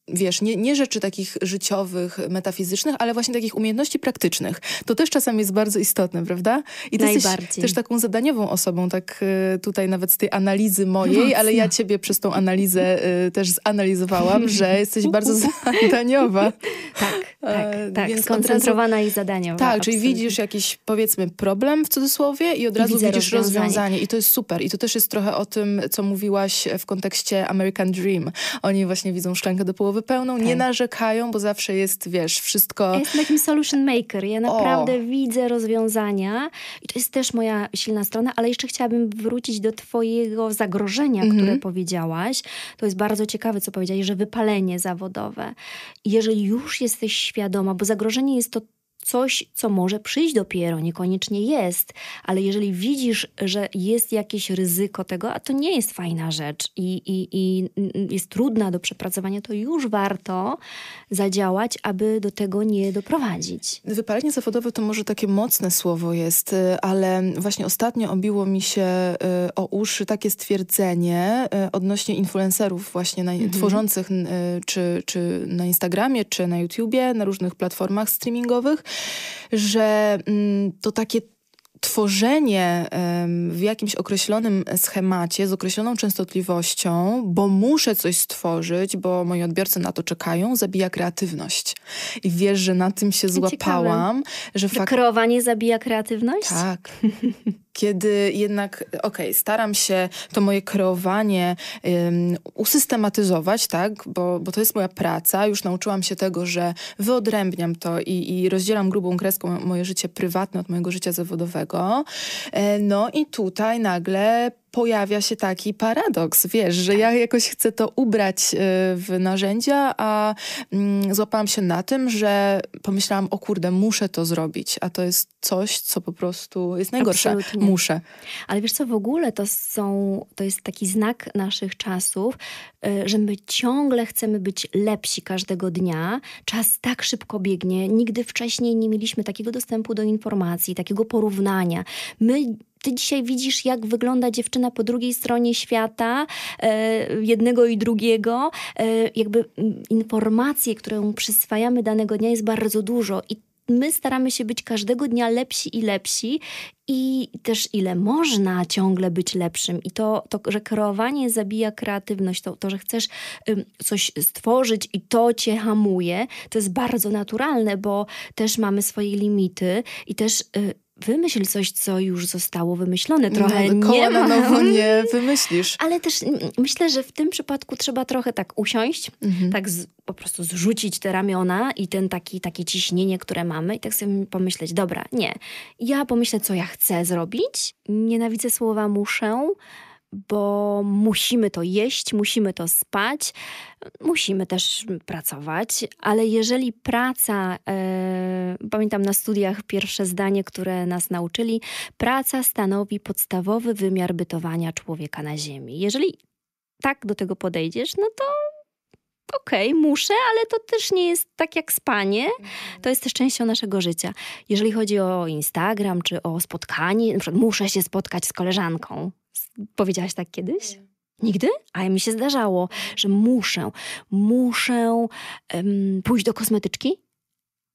wiesz, nie, nie rzeczy takich życiowych, metafizycznych, ale właśnie takich umiejętności praktycznych. To też czasami jest bardzo istotne, prawda? I ty jesteś też taką zadaniową osobą, tak y, tutaj nawet z tej analizy mojej, Mocno. ale ja ciebie przez tą analizę y, też zanalizowałam, że jesteś bardzo zadaniowa. tak, tak, tak. skoncentrowana razu, i zadaniowa. Tak, absolutnie. czyli widzisz jakiś, powiedzmy, problem w cudzysłowie i od razu widzisz rozwiązanie. I to jest super. I to też jest trochę o tym, co mówiłaś w kontekście American Dream. Oni właśnie widzą szklankę do połowy wypełną pełną, tak. nie narzekają, bo zawsze jest, wiesz, wszystko... Ja jestem takim solution maker. Ja naprawdę o. widzę rozwiązania i to jest też moja silna strona, ale jeszcze chciałabym wrócić do twojego zagrożenia, mhm. które powiedziałaś. To jest bardzo ciekawe, co powiedziałaś, że wypalenie zawodowe. Jeżeli już jesteś świadoma, bo zagrożenie jest to coś, co może przyjść dopiero, niekoniecznie jest, ale jeżeli widzisz, że jest jakieś ryzyko tego, a to nie jest fajna rzecz i, i, i jest trudna do przepracowania, to już warto zadziałać, aby do tego nie doprowadzić. Wypalenie zawodowe to może takie mocne słowo jest, y, ale właśnie ostatnio obiło mi się y, o uszy takie stwierdzenie y, odnośnie influencerów właśnie na, mhm. tworzących czy, czy na Instagramie, czy na YouTubie, na różnych platformach streamingowych, że mm, to takie tworzenie w jakimś określonym schemacie, z określoną częstotliwością, bo muszę coś stworzyć, bo moi odbiorcy na to czekają, zabija kreatywność. I wiesz, że na tym się złapałam. Ciekawe. Że, fakt... kreowanie zabija kreatywność? Tak. kiedy jednak, okej, okay, staram się to moje kreowanie um, usystematyzować, tak, bo, bo to jest moja praca, już nauczyłam się tego, że wyodrębniam to i, i rozdzielam grubą kreską moje życie prywatne od mojego życia zawodowego. E, no i tutaj nagle pojawia się taki paradoks, wiesz, że ja jakoś chcę to ubrać e, w narzędzia, a mm, złapałam się na tym, że pomyślałam, o kurde, muszę to zrobić, a to jest coś, co po prostu jest najgorsze. Absolutnie. Muszę. Ale wiesz co, w ogóle to są, to jest taki znak naszych czasów, e, że my ciągle chcemy być lepsi każdego dnia. Czas tak szybko biegnie. Nigdy wcześniej nie mieliśmy takiego dostępu do informacji, takiego porównania. My ty dzisiaj widzisz, jak wygląda dziewczyna po drugiej stronie świata, e, jednego i drugiego. E, jakby informacje, które przyswajamy danego dnia jest bardzo dużo i my staramy się być każdego dnia lepsi i lepsi i też ile można ciągle być lepszym. I to, to że kreowanie zabija kreatywność, to, to, że chcesz coś stworzyć i to cię hamuje, to jest bardzo naturalne, bo też mamy swoje limity i też y, wymyśl coś, co już zostało wymyślone. No, trochę no, nie na nowo nie wymyślisz. Ale też myślę, że w tym przypadku trzeba trochę tak usiąść, mhm. tak z, po prostu zrzucić te ramiona i ten taki, takie ciśnienie, które mamy i tak sobie pomyśleć, dobra, nie, ja pomyślę, co ja chcę zrobić, nienawidzę słowa muszę, bo musimy to jeść, musimy to spać, musimy też pracować, ale jeżeli praca, e, pamiętam na studiach pierwsze zdanie, które nas nauczyli, praca stanowi podstawowy wymiar bytowania człowieka na Ziemi. Jeżeli tak do tego podejdziesz, no to okej, okay, muszę, ale to też nie jest tak jak spanie. Mhm. To jest też częścią naszego życia. Jeżeli chodzi o Instagram czy o spotkanie, na przykład muszę się spotkać z koleżanką, Powiedziałaś tak kiedyś? Nigdy? A mi się zdarzało, że muszę, muszę um, pójść do kosmetyczki.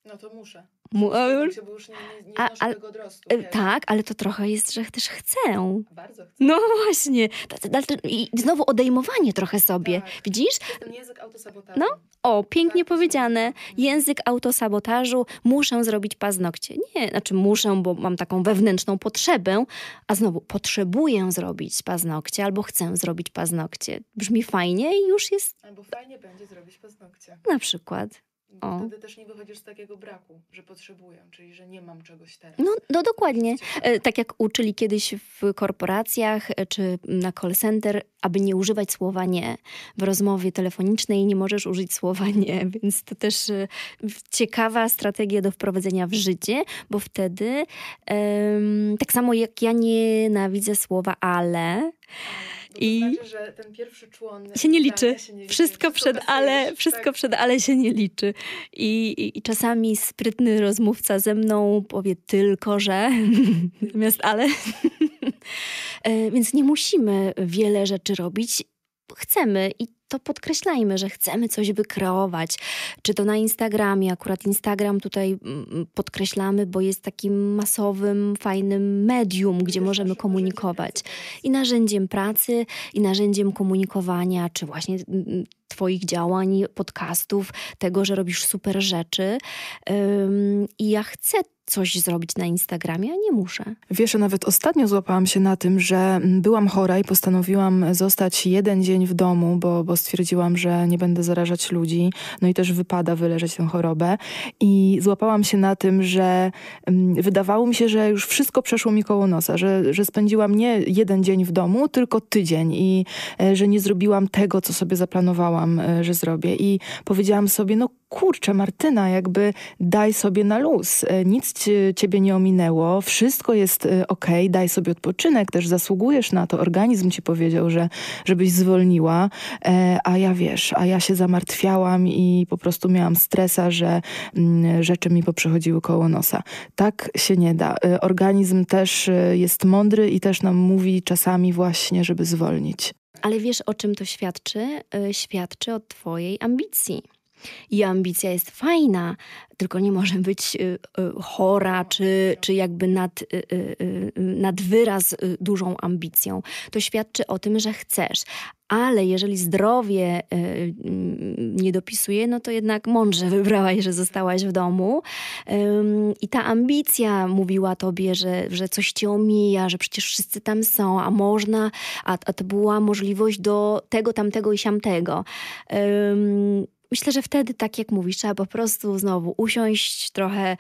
No to muszę. Mu, a, już, bo już nie, nie, nie a, odrostu, e, Tak, ale to trochę jest, że też chcę. Bardzo chcę. No właśnie. I znowu odejmowanie trochę sobie. Tak. Widzisz? To ten język autosabotażu. No, o, pięknie tak, powiedziane. Język autosabotażu. Muszę zrobić paznokcie. Nie, znaczy muszę, bo mam taką wewnętrzną potrzebę, a znowu potrzebuję zrobić paznokcie albo chcę zrobić paznokcie. Brzmi fajnie i już jest... Albo fajnie będzie zrobić paznokcie. Na przykład. Bo o. wtedy też nie wychodzisz z takiego braku, że potrzebuję, czyli że nie mam czegoś teraz. No, no dokładnie. E, tak jak uczyli kiedyś w korporacjach e, czy na call center, aby nie używać słowa nie. W rozmowie telefonicznej nie możesz użyć słowa nie, więc to też e, ciekawa strategia do wprowadzenia w życie, bo wtedy um, tak samo jak ja nienawidzę słowa ale i znaczy, że ten pierwszy człon się nie liczy. Się nie wszystko liczy. przed ale, wszystko tak? przed ale się nie liczy. I, i, I, czasami sprytny rozmówca ze mną powie tylko, że natomiast ale. E, więc nie musimy wiele rzeczy robić. Chcemy i to podkreślajmy, że chcemy coś wykreować. Czy to na Instagramie, akurat Instagram tutaj mm, mm, podkreślamy, bo jest takim masowym, fajnym medium, gdzie możemy komunikować. I narzędziem pracy, i narzędziem komunikowania, czy właśnie mm, Twoich działań, podcastów, tego, że robisz super rzeczy. I ja chcę coś zrobić na Instagramie, a nie muszę. Wiesz, nawet ostatnio złapałam się na tym, że byłam chora i postanowiłam zostać jeden dzień w domu, bo, bo stwierdziłam, że nie będę zarażać ludzi. No i też wypada wyleżeć tę chorobę. I złapałam się na tym, że mm, wydawało mi się, że już wszystko przeszło mi koło nosa, że, że spędziłam nie jeden dzień w domu, tylko tydzień i e, że nie zrobiłam tego, co sobie zaplanowałam, e, że zrobię. I powiedziałam sobie, no kurczę Martyna, jakby daj sobie na luz, e, nic ciebie nie ominęło, wszystko jest e, ok, daj sobie odpoczynek, też zasługujesz na to, organizm ci powiedział, że żebyś zwolniła, e, a ja wiesz, a ja się zamartwiałam i po prostu miałam stresa, że mm, rzeczy mi poprzechodziły koło nosa. Tak się nie da. Organizm też jest mądry i też nam mówi czasami właśnie, żeby zwolnić. Ale wiesz, o czym to świadczy? Świadczy o Twojej ambicji. I ambicja jest fajna, tylko nie może być y, y, chora, czy, czy jakby nad, y, nad wyraz dużą ambicją. To świadczy o tym, że chcesz. Ale jeżeli zdrowie mm, nie dopisuje, no to jednak mądrze wybrałaś, że zostałaś w domu. I ta ambicja mówiła tobie, że, że coś cię omija, że przecież wszyscy tam są, a można, a, a to była możliwość do tego, tamtego i siamtego myślę, że wtedy, tak jak mówisz, trzeba po prostu znowu usiąść, trochę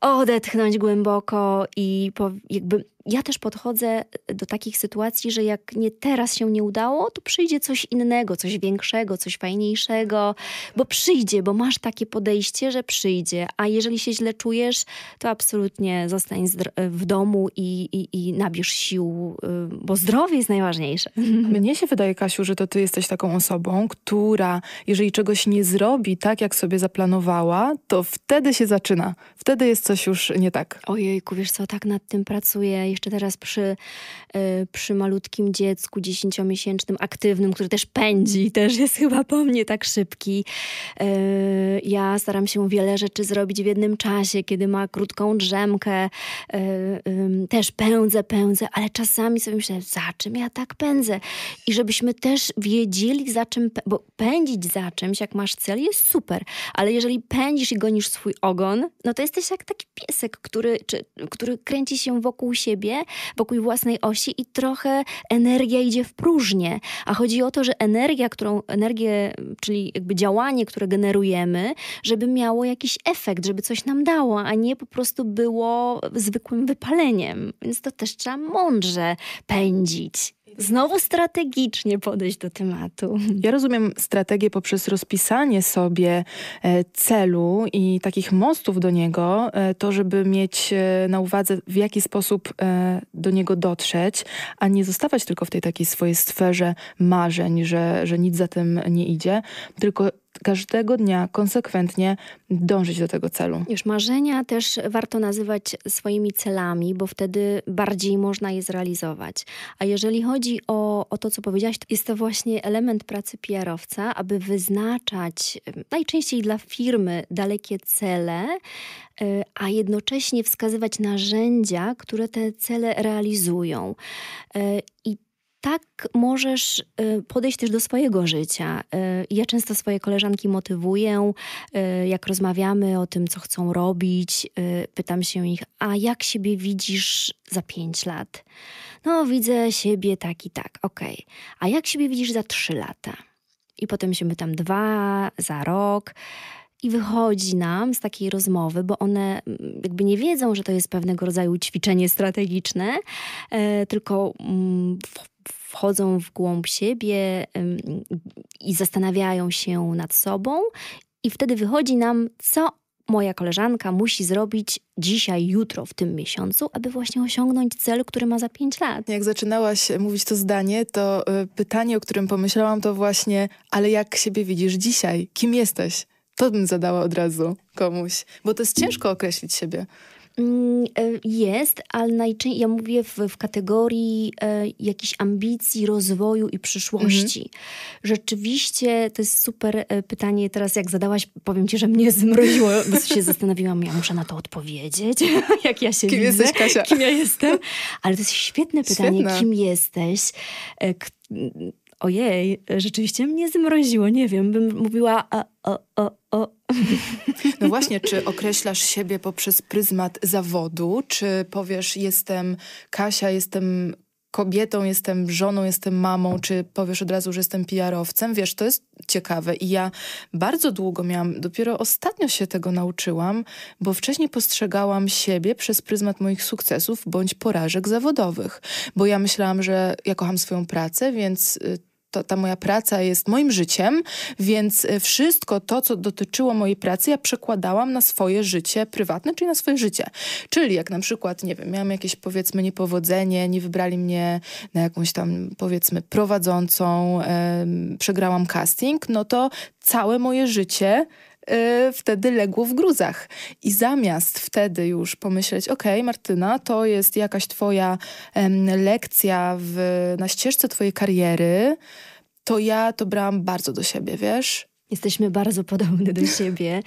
odetchnąć głęboko i jakby ja też podchodzę e, do takich sytuacji, że jak nie teraz się nie udało, to przyjdzie coś innego, coś większego, coś fajniejszego, bo przyjdzie, bo masz takie podejście, że przyjdzie. A jeżeli się źle czujesz, to absolutnie zostań e, w domu i, i, i nabierz sił, e, bo zdrowie jest najważniejsze. Mnie się wydaje, Kasiu, że to ty jesteś taką osobą, która jeżeli czegoś nie zrobi tak, jak sobie zaplanowała, to wtedy się zaczyna. Wtedy jest coś już nie tak. Ojejku, wiesz co, tak nad tym pracuję jeszcze teraz przy, e, przy malutkim dziecku dziesięciomiesięcznym, aktywnym, który też pędzi, też jest chyba po mnie tak szybki. E, ja staram się wiele rzeczy zrobić w jednym czasie, kiedy ma krótką drzemkę. E, też pędzę, pędzę, ale czasami sobie myślę, za czym ja tak pędzę? I żebyśmy też wiedzieli, za czym, bo pędzić za czymś, jak masz cel, jest super, ale jeżeli pędzisz i gonisz swój ogon, no to jesteś jak taki piesek, który, czy, który kręci się wokół siebie siebie, wokół własnej osi i trochę energia idzie w próżnię. A chodzi o to, że energia, którą, energię, czyli jakby działanie, które generujemy, żeby miało jakiś efekt, żeby coś nam dało, a nie po prostu było zwykłym wypaleniem. Więc to też trzeba mądrze pędzić. Znowu strategicznie podejść do tematu. Ja rozumiem strategię poprzez rozpisanie sobie e, celu i takich mostów do niego, e, to żeby mieć e, na uwadze w jaki sposób do niego dotrzeć, a nie zostawać tylko w tej takiej swojej sferze marzeń, że, że nic za tym nie idzie, tylko każdego dnia konsekwentnie dążyć do tego celu. Już marzenia też warto nazywać swoimi celami, bo wtedy bardziej można je zrealizować. A jeżeli chodzi o, o to, co powiedziałaś, to jest to właśnie element pracy PR-owca, aby wyznaczać najczęściej dla firmy dalekie cele, e, a jednocześnie wskazywać narzędzia, które te cele realizują. E, I tak możesz y, podejść też do swojego życia. Y, ja często swoje koleżanki motywuję, y, jak rozmawiamy o tym, co chcą robić. Pytam się ich, a jak siebie widzisz za pięć lat? No, widzę siebie tak i tak, okej. Okay. A jak siebie widzisz za trzy lata? I potem się pytam dwa, za rok i wychodzi nam z takiej rozmowy, bo one mm, jakby nie wiedzą, że to jest pewnego rodzaju ćwiczenie strategiczne, e, tylko mm, wchodzą w głąb siebie i zastanawiają się nad sobą. I wtedy wychodzi nam, co moja koleżanka musi zrobić dzisiaj, jutro, w tym miesiącu, aby właśnie osiągnąć cel, który ma za pięć lat. Jak zaczynałaś mówić to zdanie, to e, pytanie, o którym pomyślałam, to właśnie, ale jak siebie widzisz dzisiaj? Kim jesteś? To bym zadała od razu komuś, bo to jest ciężko określić siebie. Mm, e, jest, ale najczęściej ja mówię w, w kategorii e, jakichś ambicji, rozwoju i przyszłości. Mhm. Rzeczywiście to jest super e, pytanie. Teraz jak zadałaś, powiem ci, że mnie zmroziło, bo się ja muszę na to odpowiedzieć, jak ja się Kim widzę, jesteś, Kasia? kim ja jestem. Ale to jest świetne pytanie, Świetne. kim jesteś, e, ojej, rzeczywiście mnie zmroziło, nie wiem, bym mówiła a, o, o, o. No właśnie, czy określasz siebie poprzez pryzmat zawodu, czy powiesz jestem Kasia, jestem kobietą, jestem żoną, jestem mamą, czy powiesz od razu, że jestem PR-owcem. Wiesz, to jest ciekawe i ja bardzo długo miałam, dopiero ostatnio się tego nauczyłam, bo wcześniej postrzegałam siebie przez pryzmat moich sukcesów bądź porażek zawodowych, bo ja myślałam, że ja kocham swoją pracę, więc y, to, ta moja praca jest moim życiem, więc y, wszystko to, co dotyczyło mojej pracy, ja przekładałam na swoje życie prywatne, czyli na swoje życie. Czyli jak na przykład, nie wiem, miałam jakieś powiedzmy niepowodzenie, nie wybrali mnie na jakąś tam powiedzmy prowadzącą, yy, przegrałam casting, no to całe moje życie Y, wtedy legło w gruzach. I zamiast wtedy już pomyśleć, ok, Martyna, to jest jakaś twoja lekcja w, na ścieżce twojej kariery, to ja to brałam bardzo do siebie, wiesz? Jesteśmy bardzo podobne do siebie,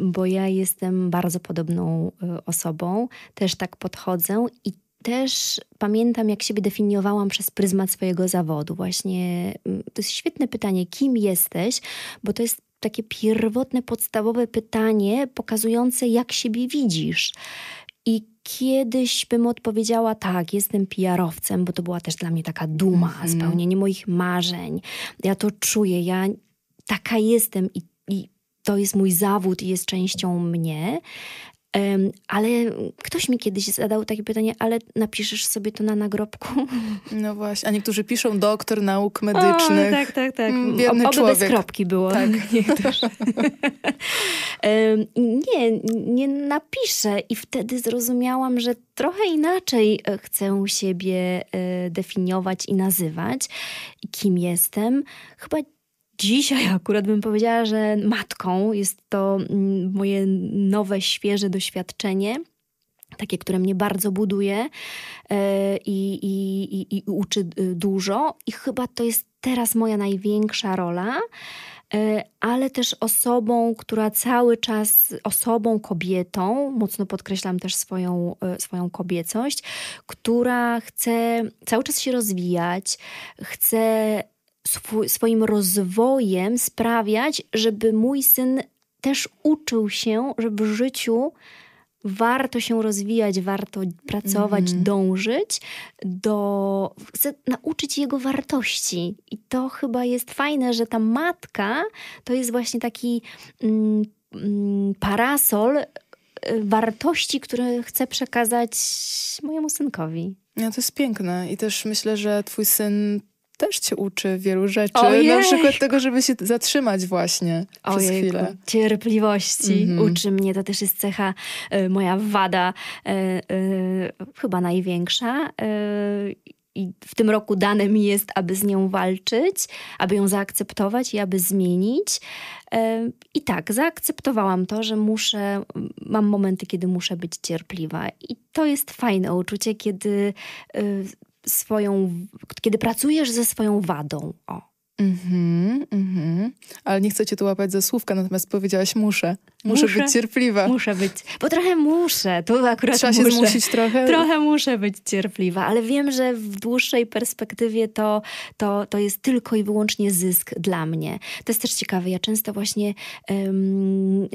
bo ja jestem bardzo podobną y, osobą, też tak podchodzę i też pamiętam, jak siebie definiowałam przez pryzmat swojego zawodu. Właśnie to jest świetne pytanie, kim jesteś, bo to jest takie pierwotne, podstawowe pytanie pokazujące, jak siebie widzisz. I kiedyś bym odpowiedziała tak, jestem PR-owcem, bo to była też dla mnie taka duma, mm. spełnienie moich marzeń. Ja to czuję, ja taka jestem i, i to jest mój zawód i jest częścią mnie. Ale ktoś mi kiedyś zadał takie pytanie, ale napiszesz sobie to na nagrobku? No właśnie, a niektórzy piszą doktor nauk medycznych. O, tak, tak, tak. Mm, biedny Oby człowiek. bez kropki było. Tak. nie, nie napiszę i wtedy zrozumiałam, że trochę inaczej e, chcę siebie e, definiować i nazywać, kim jestem. Chyba Dzisiaj akurat bym powiedziała, że matką jest to mm, moje nowe, świeże doświadczenie takie, które mnie bardzo buduje e, i, i, i, i, uczy y, dużo. I chyba to jest teraz moja największa rola, e, ale też osobą, która cały czas, osobą, kobietą, mocno podkreślam też swoją, e, swoją kobiecość, która chce cały czas się rozwijać, chce swój, swoim rozwojem sprawiać, żeby mój syn też uczył się, że w życiu warto się rozwijać, warto pracować, mm. dążyć do. Chcę nauczyć jego wartości. I to chyba jest fajne, że ta matka to jest właśnie taki mm, mm parasol e, wartości, które chcę przekazać mojemu synkowi. No, to jest piękne i też myślę, że twój syn też cię uczy wielu rzeczy. Ojej. Na przykład tego, żeby się zatrzymać właśnie przez chwilę. Cierpliwości mhm. uczy mnie, to też jest cecha, y, moja wada, y, y, chyba największa i w tym roku dane mi jest, aby z nią walczyć, aby ją zaakceptować i aby zmienić. I tak, zaakceptowałam to, że muszę, mam momenty, kiedy muszę być cierpliwa. I to jest fajne uczucie, kiedy swoją, kiedy pracujesz ze swoją wadą. O. Mhm, mhm. Ale nie chcę cię tu łapać ze słówka, natomiast powiedziałaś muszę. muszę. Muszę, być cierpliwa. Muszę być, bo trochę muszę, To akurat Trzeba muszę. się zmusić trochę. Trochę muszę być cierpliwa, ale wiem, że w dłuższej perspektywie to, to, to jest tylko i wyłącznie zysk dla mnie. To jest też ciekawe, ja często właśnie um,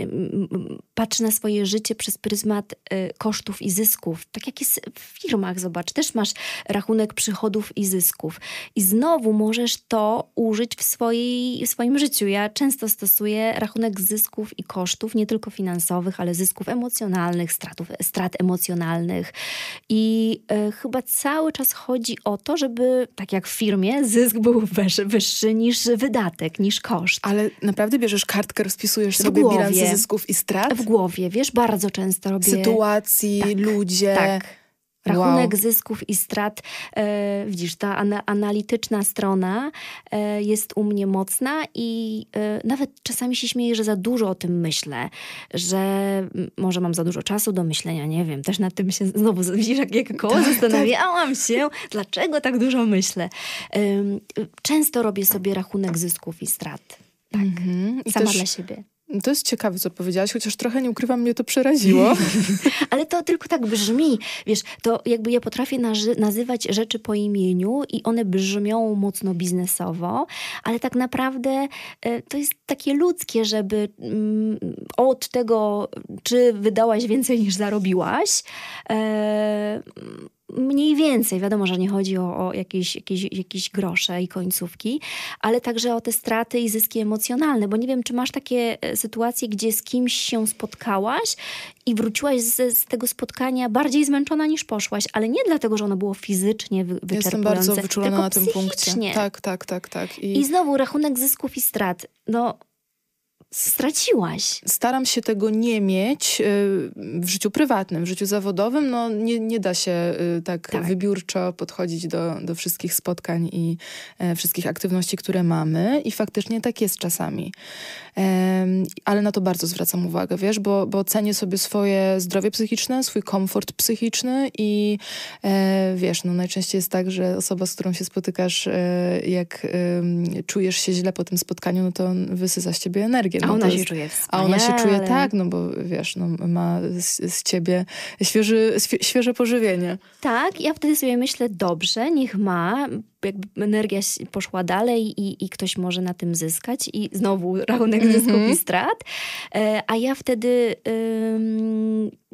patrzy na swoje życie przez pryzmat y, kosztów i zysków. Tak jak jest w firmach, zobacz, też masz rachunek przychodów i zysków. I znowu możesz to użyć w, swojej, w swoim życiu. Ja często stosuję rachunek zysków i kosztów, nie tylko finansowych, ale zysków emocjonalnych, stratów, strat emocjonalnych. I y, chyba cały czas chodzi o to, żeby, tak jak w firmie, zysk był wyższy, wyższy niż wydatek, niż koszt. Ale naprawdę bierzesz kartkę, rozpisujesz w sobie głowie. bilans zysków i strat? głowie, wiesz, bardzo często robię. Sytuacji, tak, ludzie. Tak. Rachunek wow. zysków i strat, e, widzisz, ta an analityczna strona e, jest u mnie mocna i e, nawet czasami się śmieję, że za dużo o tym myślę, że może mam za dużo czasu do myślenia, nie wiem, też nad tym się znowu, widzisz, jak, jak koło tak, tak. zastanawiałam tak. się, dlaczego tak dużo myślę. często robię sobie rachunek zysków i strat. Tak, mm -hmm. sama też... dla siebie to jest ciekawe, co powiedziałaś, chociaż trochę nie ukrywam, mnie to przeraziło. Ale to tylko tak brzmi. Wiesz, to jakby ja potrafię nazywać rzeczy po imieniu i one brzmią mocno biznesowo, ale tak naprawdę e, to jest takie ludzkie, żeby mm, od tego, czy wydałaś więcej niż zarobiłaś, e, mniej więcej, wiadomo, że nie chodzi o, o jakieś, jakieś, jakieś grosze i końcówki, ale także o te straty i zyski emocjonalne, bo nie wiem, czy masz takie e, sytuacje, gdzie z kimś się spotkałaś i wróciłaś z, z tego spotkania bardziej zmęczona niż poszłaś, ale nie dlatego, że ono było fizycznie wyczerpujące, Jestem bardzo wyczulona na tym punkcie. Tak, tak, tak, tak. I... I znowu rachunek zysków i strat. No, straciłaś. Staram się tego nie mieć y, w życiu prywatnym, w życiu zawodowym. No, nie, nie da się y, tak, tak. wybiórczo podchodzić do, do wszystkich spotkań i e, wszystkich aktywności, które mamy. I faktycznie tak jest czasami. Ale na to bardzo zwracam uwagę, wiesz, bo, bo cenię sobie swoje zdrowie psychiczne, swój komfort psychiczny i e, wiesz, no najczęściej jest tak, że osoba, z którą się spotykasz, e, jak czujesz się źle po tym spotkaniu, no to wysysa z ciebie energię a ona jest, się czuje wspaniale. A ona się czuje tak, no bo wiesz, no, ma z, z ciebie świeży, świeże pożywienie. Tak, ja wtedy sobie myślę, dobrze, niech ma, jakby energia poszła dalej i, i ktoś może na tym zyskać i znowu rachunek mm -hmm. zysków i strat, e, a ja wtedy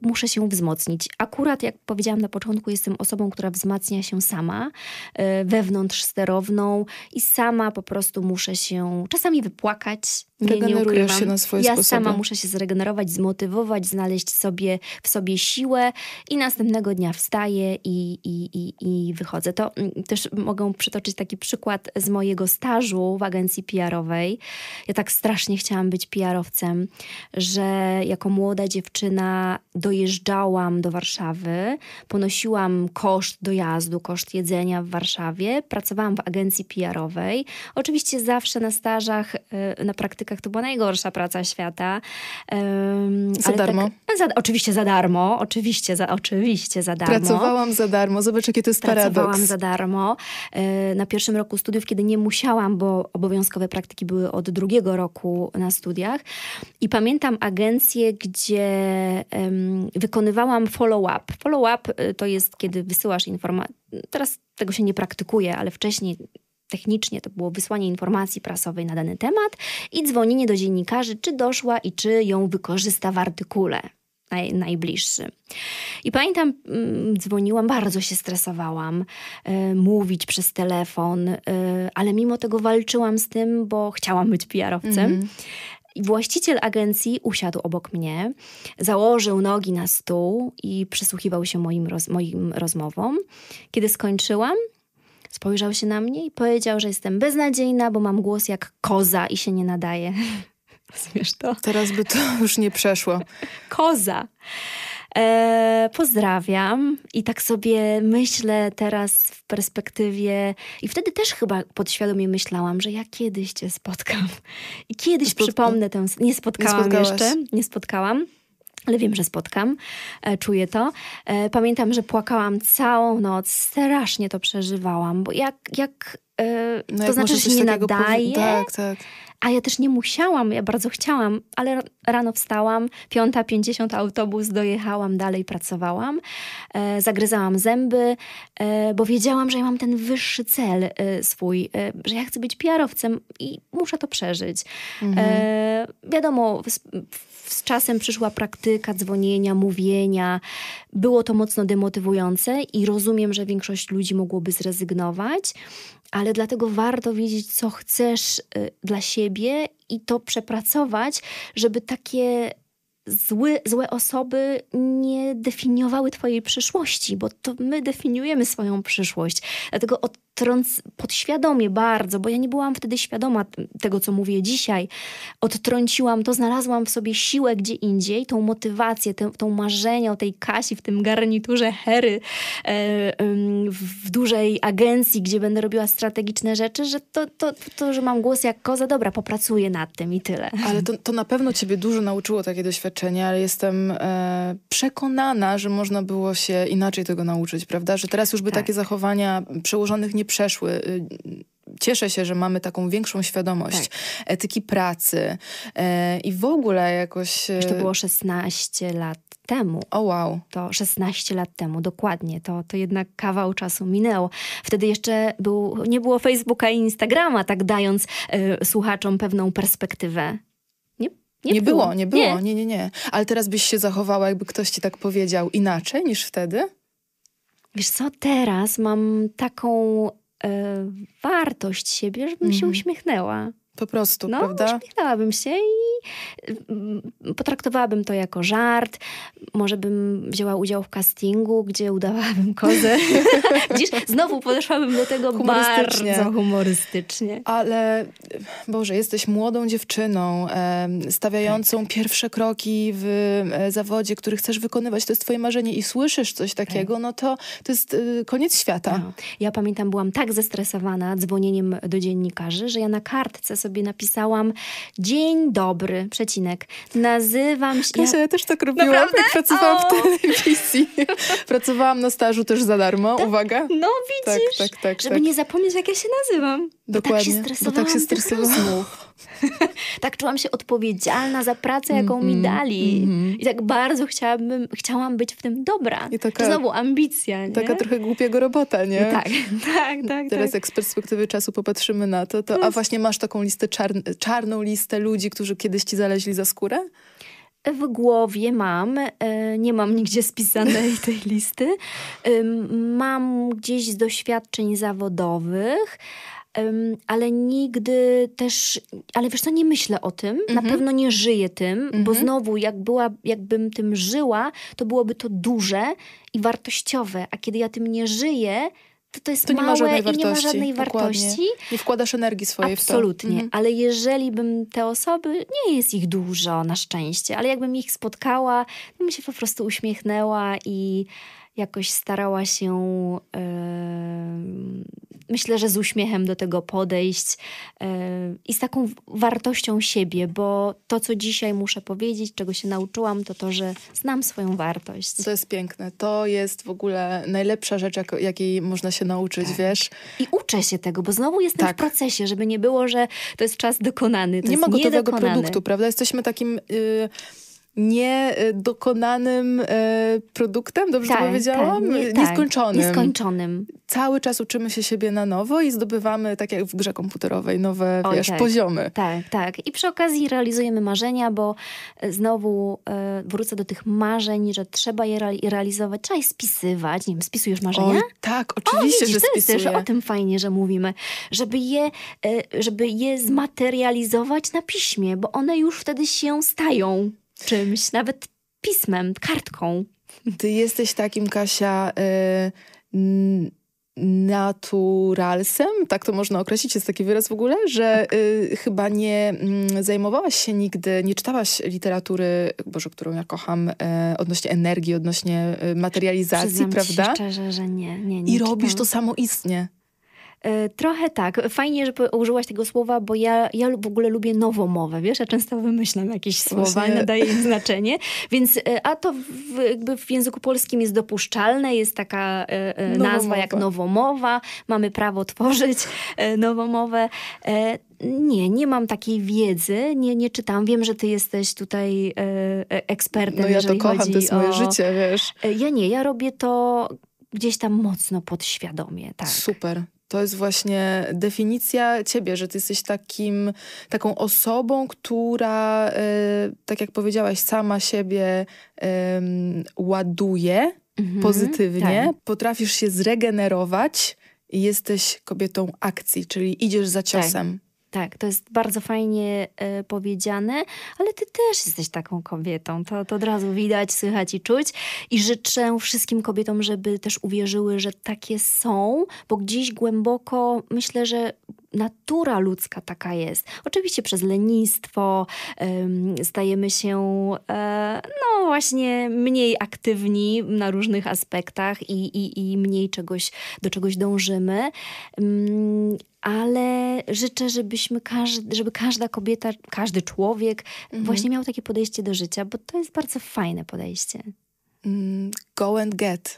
muszę się wzmocnić. Akurat, jak powiedziałam na początku, jestem osobą, która wzmacnia się sama, e, wewnątrz sterowną i sama po prostu muszę się czasami wypłakać. Regenerujesz się na swoje ja Ja sama muszę się zregenerować, zmotywować, znaleźć sobie, w sobie siłę i następnego dnia wstaję i, i, i, i wychodzę. To mm, też mogę przytoczyć taki przykład z mojego stażu w agencji PR-owej. Ja tak strasznie chciałam być PR-owcem, że jako młoda dziewczyna dojeżdżałam do Warszawy, ponosiłam koszt dojazdu, koszt jedzenia w Warszawie, pracowałam w agencji PR-owej. Oczywiście zawsze na stażach, y, na praktykach to była najgorsza praca świata. Za tak- darmo? Tak, za, oczywiście za darmo, oczywiście za, oczywiście za darmo. Pracowałam za darmo, zobacz jakie to jest Pracowałam paradoks. Pracowałam za darmo. Y, E, na pierwszym roku studiów, kiedy nie musiałam, bo obowiązkowe praktyki były od drugiego roku na studiach. I pamiętam agencję, gdzie wykonywałam follow-up. Follow-up e, to jest, kiedy wysyłasz informację. Teraz tego się nie praktykuje, ale wcześniej technicznie to było wysłanie informacji prasowej na dany temat i dzwonienie do dziennikarzy, czy doszła i czy ją wykorzysta w artykule naj, najbliższy. I pamiętam, mm, dzwoniłam, bardzo się stresowałam, y, mówić przez telefon, y, ale mimo tego walczyłam z tym, bo chciałam być PR-owcem. Mm -hmm. I właściciel agencji usiadł obok mnie, założył nogi na stół i przysłuchiwał się moim, roz, moim rozmowom. Kiedy skończyłam, spojrzał się na mnie i powiedział, że jestem beznadziejna, bo mam głos jak koza i się nie nadaje to? Teraz by to już nie przeszło. Koza. E, pozdrawiam i tak sobie myślę teraz w perspektywie i wtedy też chyba podświadomie myślałam, że ja kiedyś cię spotkam i kiedyś przypomnę tę... Nie spotkałam nie jeszcze, nie spotkałam. Ale wiem, że spotkam, e, czuję to. E, pamiętam, że płakałam całą noc, strasznie to przeżywałam, bo jak, jak e, no to jak znaczy, że się nie nadaje. Tak, tak. A ja też nie musiałam, ja bardzo chciałam, ale rano wstałam, 5.50 autobus, dojechałam, dalej pracowałam, e, zagryzałam zęby, e, bo wiedziałam, że ja mam ten wyższy cel e, swój, e, że ja chcę być PR-owcem i muszę to przeżyć. E, mhm. wiadomo, z, z czasem przyszła praktyka dzwonienia, mówienia. Było to mocno demotywujące i rozumiem, że większość ludzi mogłoby zrezygnować ale dlatego warto wiedzieć, co chcesz y, dla siebie i to przepracować, żeby takie zły, złe osoby nie definiowały Twojej przyszłości, bo to my definiujemy swoją przyszłość. Dlatego od podświadomie bardzo, bo ja nie byłam wtedy świadoma tego, co mówię dzisiaj, odtrąciłam to, znalazłam w sobie siłę gdzie indziej, tą motywację, tę, tą marzenie o tej Kasi w tym garniturze Hery, e, w dużej agencji, gdzie będę robiła strategiczne rzeczy, że to, to, to że mam głos jak koza, dobra, popracuję nad tym i tyle. Ale to, to na pewno ciebie dużo nauczyło takie doświadczenie, ale jestem e, przekonana, że można było się inaczej tego nauczyć, prawda? Że teraz już by tak. takie zachowania przełożonych nie przeszły y, cieszę się, że mamy taką większą świadomość tak. etyki pracy e, i w ogóle jakoś... Już e, to było 16 lat temu. O oh, wow. To 16 lat temu, dokładnie. To, to jednak kawał czasu minęło. Wtedy jeszcze był, nie było Facebooka i Instagrama, tak dając e, słuchaczom pewną perspektywę. Nie, nie było. było, nie było, nie. nie, nie, nie. Ale teraz byś się zachowała, jakby ktoś ci tak powiedział inaczej niż wtedy? Wiesz co, teraz mam taką E, wartość siebie, żebym mhm. się uśmiechnęła. Po prostu, no, prawda? Uśmiechnęłabym się i mm, potraktowałabym to jako żart. Może bym wzięła udział w castingu, gdzie udawałabym kozę. Widzisz, znowu podeszłabym do tego humorystycznie. bardzo humorystycznie. Ale Boże, jesteś młodą dziewczyną, stawiającą tak. pierwsze kroki w e, zawodzie, który chcesz wykonywać, to jest twoje marzenie i słyszysz coś takiego, tak. no to to jest y, koniec świata. No. Ja pamiętam, byłam tak zestresowana dzwonieniem do dziennikarzy, że ja na kartce sobie napisałam Dzień dobry, przecinek. Nazywam się... Kasia, ja też tak robiłam, Naprawdę? jak pracowałam o! w telewizji. pracowałam na stażu też za darmo, tak? uwaga. No tak, widzisz, tak, tak, tak, żeby tak. nie zapomnieć jak ja się nazywam. Tak Dokładnie, bo tak się stresowałam. Bo tak, tak czułam się odpowiedzialna za pracę, jaką mm mi dali. Mm I tak bardzo chciałabym, chciałam być w tym dobra. I taka, to znowu ambicja, nie? Taka trochę głupiego robota, nie? tak, tak, tak. Teraz tak. jak z perspektywy czasu popatrzymy na to, to a mm. właśnie masz taką listę listę, czar, czarną listę ludzi, którzy kiedyś ci zaleźli za skórę? w głowie mam, e, nie mam nigdzie spisanej tej listy. Mam gdzieś z doświadczeń zawodowych, ale nigdy też, ale wiesz co, nie myślę o tym, na mhm. pewno nie żyję tym, bo mhm. znowu jak była, jakbym tym żyła, to byłoby to duże i wartościowe, a kiedy ja tym nie żyję, to, to jest to małe nie ma żadnej wartości. nie ma żadnej wartości. Dokładnie. Nie wkładasz energii swojej Absolutnie. w to. Absolutnie, mhm. ale jeżeli bym te osoby, nie jest ich dużo na szczęście, ale jakbym ich spotkała, bym się po prostu uśmiechnęła i jakoś starała się, yy, myślę, że z uśmiechem do tego podejść yy, i z taką wartością siebie, bo to, co dzisiaj muszę powiedzieć, czego się nauczyłam, to to, że znam swoją wartość. To jest piękne. To jest w ogóle najlepsza rzecz, jak, jakiej można się nauczyć, tak. wiesz? I uczę się tego, bo znowu jestem tak. w procesie, żeby nie było, że to jest czas dokonany. nie ma gotowego produktu, prawda? Jesteśmy takim. Yy niedokonanym e, produktem, dobrze tak, powiedziałam? Tak, nie, tak. nieskończonym. Tak, nieskończonym. Cały czas uczymy się siebie na nowo i zdobywamy, tak jak w grze komputerowej, nowe wiesz, tak, poziomy. Tak, tak. I przy okazji realizujemy marzenia, bo e, znowu e, wrócę do tych marzeń, że trzeba je realizować, trzeba je spisywać. Nie wiem, spisujesz marzenia? tak, oczywiście, o, widzisz, że spisuję. Też o tym fajnie, że mówimy. Żeby je, e, żeby je zmaterializować na piśmie, bo one już wtedy się stają czymś, nawet pismem, kartką. Ty jesteś takim, Kasia, y, naturalsem, tak to można określić, jest taki wyraz w ogóle, że y, chyba nie y, zajmowałaś się nigdy, nie czytałaś literatury, Boże, którą ja kocham, y, odnośnie energii, odnośnie y, materializacji, Przyznam prawda? Się szczerze, że nie, nie, nie I robisz to samoistnie. E, trochę tak. Fajnie, że użyłaś tego słowa, bo ja, ja w ogóle lubię nową mowę, wiesz? Ja często wymyślam jakieś słowa, Właśnie. nadaję im znaczenie. Więc, e, a to w, jakby w języku polskim jest dopuszczalne, jest taka e, e nazwa jak nowomowa, mamy prawo tworzyć e, nowomowę. E, nie, nie mam takiej wiedzy, nie, nie czytam. Wiem, że ty jesteś tutaj ekspertem, No ja to kocham, to jest moje życie, wiesz. Ja nie, ja robię to gdzieś tam mocno podświadomie, tak. Super, to jest właśnie definicja ciebie, że ty jesteś takim, taką osobą, która, y, tak jak powiedziałaś, sama siebie y, ładuje mhm, pozytywnie, tak. potrafisz się zregenerować i jesteś kobietą akcji, czyli idziesz za tak. ciosem. Tak. Tak, to jest bardzo fajnie y, powiedziane, ale ty też jesteś taką kobietą. To, to od razu widać, słychać i czuć. I życzę wszystkim kobietom, żeby też uwierzyły, że takie są, bo gdzieś głęboko myślę, że natura ludzka taka jest. Oczywiście przez lenistwo stajemy się e, no właśnie mniej aktywni na różnych aspektach i, i, i mniej czegoś, do czegoś dążymy, mm, ale życzę, żebyśmy każdy, żeby każda kobieta, każdy człowiek mhm. właśnie miał takie podejście do życia, bo to jest bardzo fajne podejście. Mm, go and get.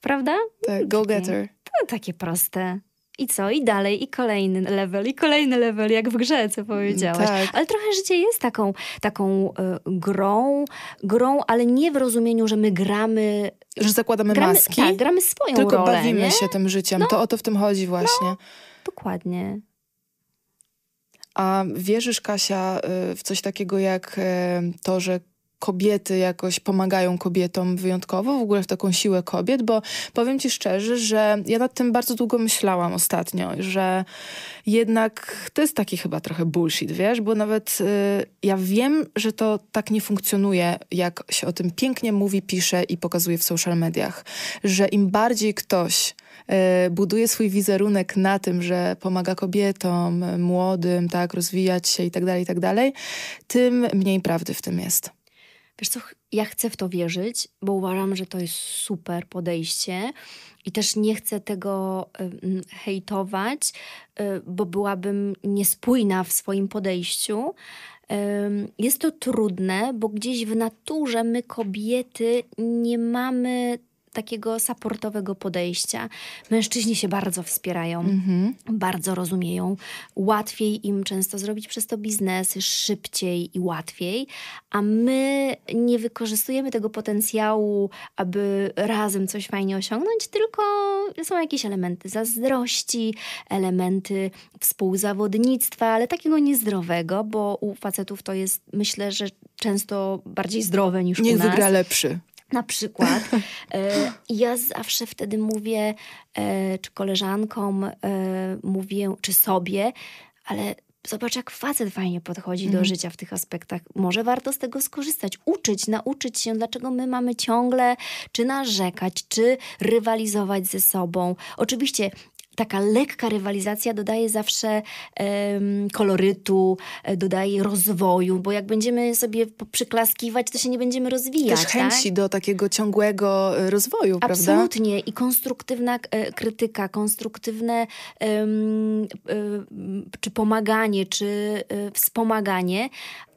Prawda? Tak, mm, go getter. To takie proste. I co? I dalej, i kolejny level, i kolejny level, jak w grze, co powiedziałaś. Tak. Ale trochę życie jest taką, taką e, grą, grą, ale nie w rozumieniu, że my gramy... Że zakładamy gramy, maski? Tak, gramy swoją Tylko rolę, bawimy nie? się tym życiem. No. To o to w tym chodzi właśnie. No. Dokładnie. A wierzysz, Kasia, y, w coś takiego jak y, to, że kobiety jakoś pomagają kobietom wyjątkowo, w ogóle w taką siłę kobiet, bo powiem ci szczerze, że ja nad tym bardzo długo myślałam ostatnio, że jednak to jest taki chyba trochę bullshit, wiesz, bo nawet y, ja wiem, że to tak nie funkcjonuje, jak się o tym pięknie mówi, pisze i pokazuje w social mediach, że im bardziej ktoś E, buduje swój wizerunek na tym, że pomaga kobietom, młodym, tak, rozwijać się itd., tak itd., tak tym mniej prawdy w tym jest. Wiesz co, ja chcę w to wierzyć, bo uważam, że to jest super podejście i też nie chcę tego hejtować, e, bo byłabym niespójna w swoim podejściu. jest to trudne, bo gdzieś w naturze my kobiety nie mamy takiego supportowego podejścia. Mężczyźni się bardzo wspierają, mhm. bardzo rozumieją. Łatwiej im często zrobić przez to biznesy, szybciej i łatwiej, a my nie wykorzystujemy tego potencjału, aby razem coś fajnie osiągnąć, tylko są jakieś elementy zazdrości, elementy współzawodnictwa, ale takiego niezdrowego, bo u facetów to jest, myślę, że często bardziej zdrowe niż Niech u nas. wygra lepszy. Na przykład. E, ja zawsze wtedy mówię, e, czy koleżankom e, mówię, czy sobie, ale zobacz, jak facet fajnie podchodzi do mhm. życia w tych aspektach. Może warto z tego skorzystać, uczyć, nauczyć się, dlaczego my mamy ciągle czy narzekać, czy rywalizować ze sobą. Oczywiście taka lekka rywalizacja dodaje zawsze um, kolorytu, e, dodaje rozwoju, bo jak będziemy sobie przyklaskiwać, to się nie będziemy rozwijać. Też chęci tak? do takiego ciągłego e, rozwoju, Absolutnie. prawda? Absolutnie. I konstruktywna e, krytyka, konstruktywne um, czy pomaganie, czy wspomaganie,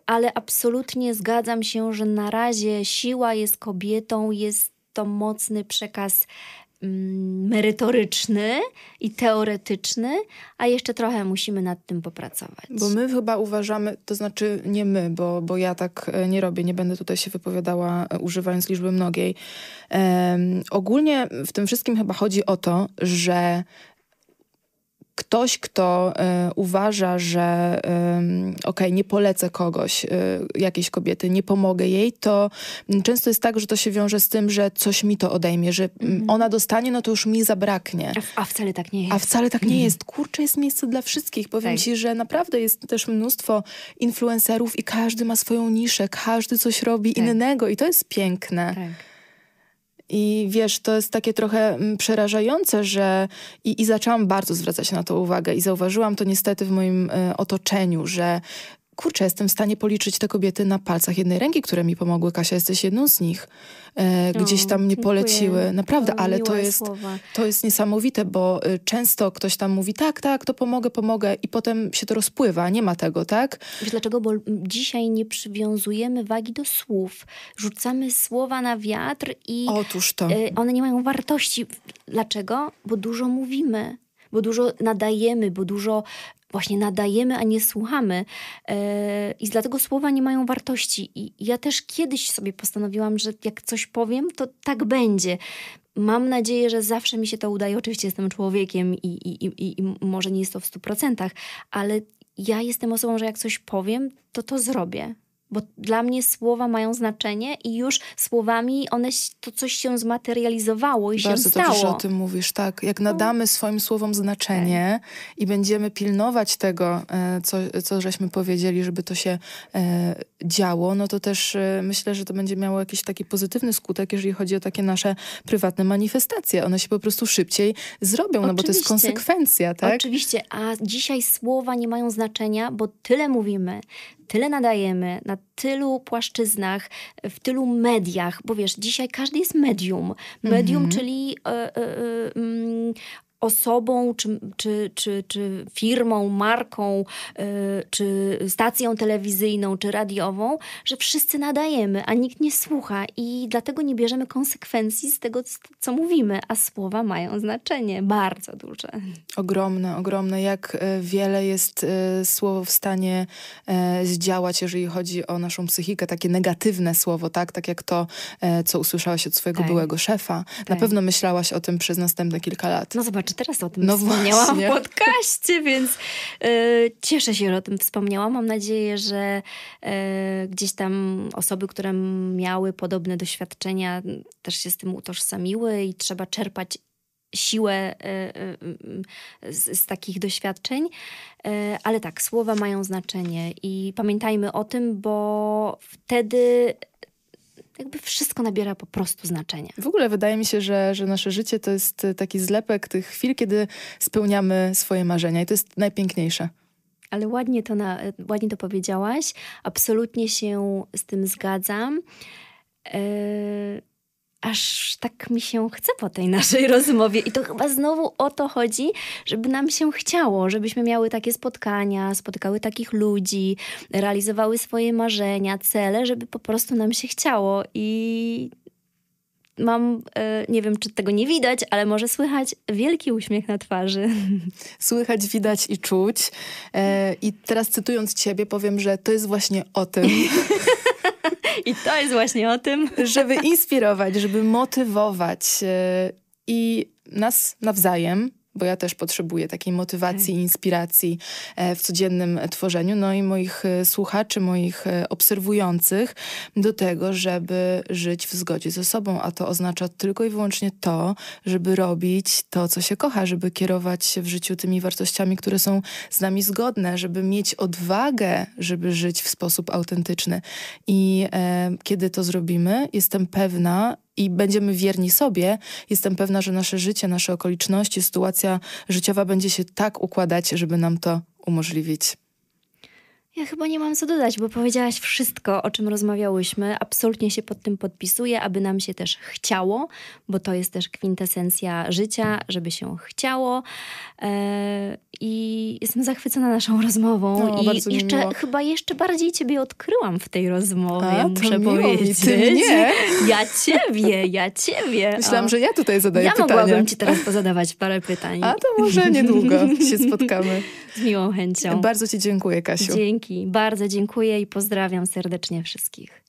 ale absolutnie zgadzam się, że na razie siła jest kobietą, jest to mocny przekaz Mm, merytoryczny i teoretyczny, a jeszcze trochę musimy nad tym popracować. Bo my chyba uważamy, to znaczy nie my, bo, bo ja tak e, nie robię, nie będę tutaj się wypowiadała e, używając liczby mnogiej. Um, ogólnie w tym wszystkim chyba chodzi o to, że ktoś, kto y, uważa, że y, okej, okay, nie polecę kogoś, y, jakiejś kobiety, nie pomogę jej, to często jest tak, że to się wiąże z tym, że coś mi to odejmie, że mm. Mhm. ona dostanie, no to już mi zabraknie. A, a, wcale tak nie jest. A wcale tak nie mm. jest. Kurczę, jest miejsce dla wszystkich. Powiem tak. ci, że naprawdę jest też mnóstwo influencerów i każdy ma swoją niszę, każdy coś robi tak. innego i to jest piękne. Tak. I wiesz, to jest takie trochę mm, przerażające, że i, i zaczęłam bardzo zwracać na to uwagę i zauważyłam to niestety w moim y, otoczeniu, że kurczę, jestem w stanie policzyć te kobiety na palcach jednej ręki, które mi pomogły. Kasia, jesteś jedną z nich. E, gdzieś tam mnie no, poleciły. Naprawdę, to ale to jest, to jest niesamowite, bo y, często ktoś tam mówi tak, tak, to pomogę, pomogę i potem się to rozpływa. Nie ma tego, tak? Wiesz dlaczego? Bo dzisiaj nie przywiązujemy wagi do słów. Rzucamy słowa na wiatr i Otóż to. Y, one nie mają wartości. Dlaczego? Bo dużo mówimy bo dużo nadajemy, bo dużo właśnie nadajemy, a nie słuchamy. E, I dlatego słowa nie mają wartości. I ja też kiedyś sobie postanowiłam, że jak coś powiem, to tak będzie. Mam nadzieję, że zawsze mi się to udaje. Oczywiście jestem człowiekiem i, i, i, i może nie jest to w 100%, ale ja jestem osobą, że jak coś powiem, to to zrobię bo dla mnie słowa mają znaczenie i już słowami one, to coś się zmaterializowało i Bardzo się stało. Bardzo dobrze o tym mówisz, tak. Jak no. nadamy swoim słowom znaczenie okay. Tak. i będziemy pilnować tego, e, co, co żeśmy powiedzieli, żeby to się e, działo, no to też e, myślę, że to będzie miało jakiś taki pozytywny skutek, jeżeli chodzi o takie nasze prywatne manifestacje. One się po prostu szybciej zrobią, Oczywiście. no bo to jest konsekwencja, tak? Oczywiście, a dzisiaj słowa nie mają znaczenia, bo tyle mówimy, tyle nadajemy, na tylu płaszczyznach, w tylu mediach, bo wiesz, dzisiaj każdy jest medium. Medium, mhm. czyli y, y, y, osobą, czy, czy, czy, czy firmą, marką, e, czy stacją telewizyjną, czy radiową, że wszyscy nadajemy, a nikt nie słucha i dlatego nie bierzemy konsekwencji z tego, co mówimy, a słowa mają znaczenie bardzo duże. Ogromne, ogromne. Jak e, wiele jest e, słowo w stanie zdziałać, jeżeli chodzi o naszą psychikę, takie negatywne słowo, tak? Tak jak to, co usłyszałaś od swojego tak. byłego szefa. Tak. Na pewno myślałaś o tym przez następne kilka lat. No zobacz, czy teraz o tym no wspomniałam właśnie. w podcaście, więc y, cieszę się, że o tym wspomniałam. Mam nadzieję, że y, gdzieś tam osoby, które miały podobne doświadczenia, też się z tym utożsamiły i trzeba czerpać siłę e, z, z, takich doświadczeń. Ale tak, słowa mają znaczenie i pamiętajmy o tym, bo wtedy jakby wszystko nabiera po prostu znaczenia. W ogóle wydaje mi się, że, że nasze życie to jest e, taki zlepek tych chwil, kiedy spełniamy swoje marzenia i to jest najpiękniejsze. Ale ładnie to, na, e, ładnie to powiedziałaś. Absolutnie się z tym zgadzam. Yy aż tak mi się chce po tej naszej rozmowie. I to chyba znowu o to chodzi, żeby nam się chciało, żebyśmy miały takie spotkania, spotykały takich ludzi, realizowały swoje marzenia, cele, żeby po prostu nam się chciało. I mam, e, nie wiem czy tego nie widać, ale może słychać wielki uśmiech na twarzy. Słychać, widać i czuć. E, I teraz cytując Ciebie, powiem, że to jest właśnie o tym. I to jest właśnie o tym. Żeby inspirować, żeby motywować e, i nas nawzajem, bo ja też potrzebuję takiej motywacji, inspiracji e, w codziennym e, tworzeniu, no i moich e, słuchaczy, moich obserwujących do tego, żeby żyć w zgodzie ze sobą, a to oznacza tylko i wyłącznie to, żeby robić to, co się kocha, żeby kierować się w życiu tymi wartościami, które są z nami zgodne, żeby mieć odwagę, żeby żyć w sposób autentyczny. I e, kiedy to zrobimy, jestem pewna, i będziemy wierni sobie, jestem pewna, że nasze życie, nasze okoliczności, sytuacja życiowa będzie się tak układać, żeby nam to umożliwić. Ja chyba nie mam co dodać, bo powiedziałaś wszystko, o czym rozmawiałyśmy. Absolutnie się pod tym podpisuję, aby nam się też chciało, bo to jest też kwintesencja życia, żeby się chciało. Eee, I jestem zachwycona naszą rozmową. No, I jeszcze, chyba jeszcze bardziej Ciebie odkryłam w tej rozmowie, A, muszę powiedzieć. nie. Ja Ciebie, ja Ciebie. Myślałam, o. że ja tutaj zadaję ja pytania. Ja mogłabym Ci teraz pozadawać parę pytań. A to może niedługo się spotkamy. Z miłą chęcią. Bardzo Ci dziękuję, Kasiu. Dzięki. Dzięki, bardzo dziękuję i pozdrawiam serdecznie wszystkich.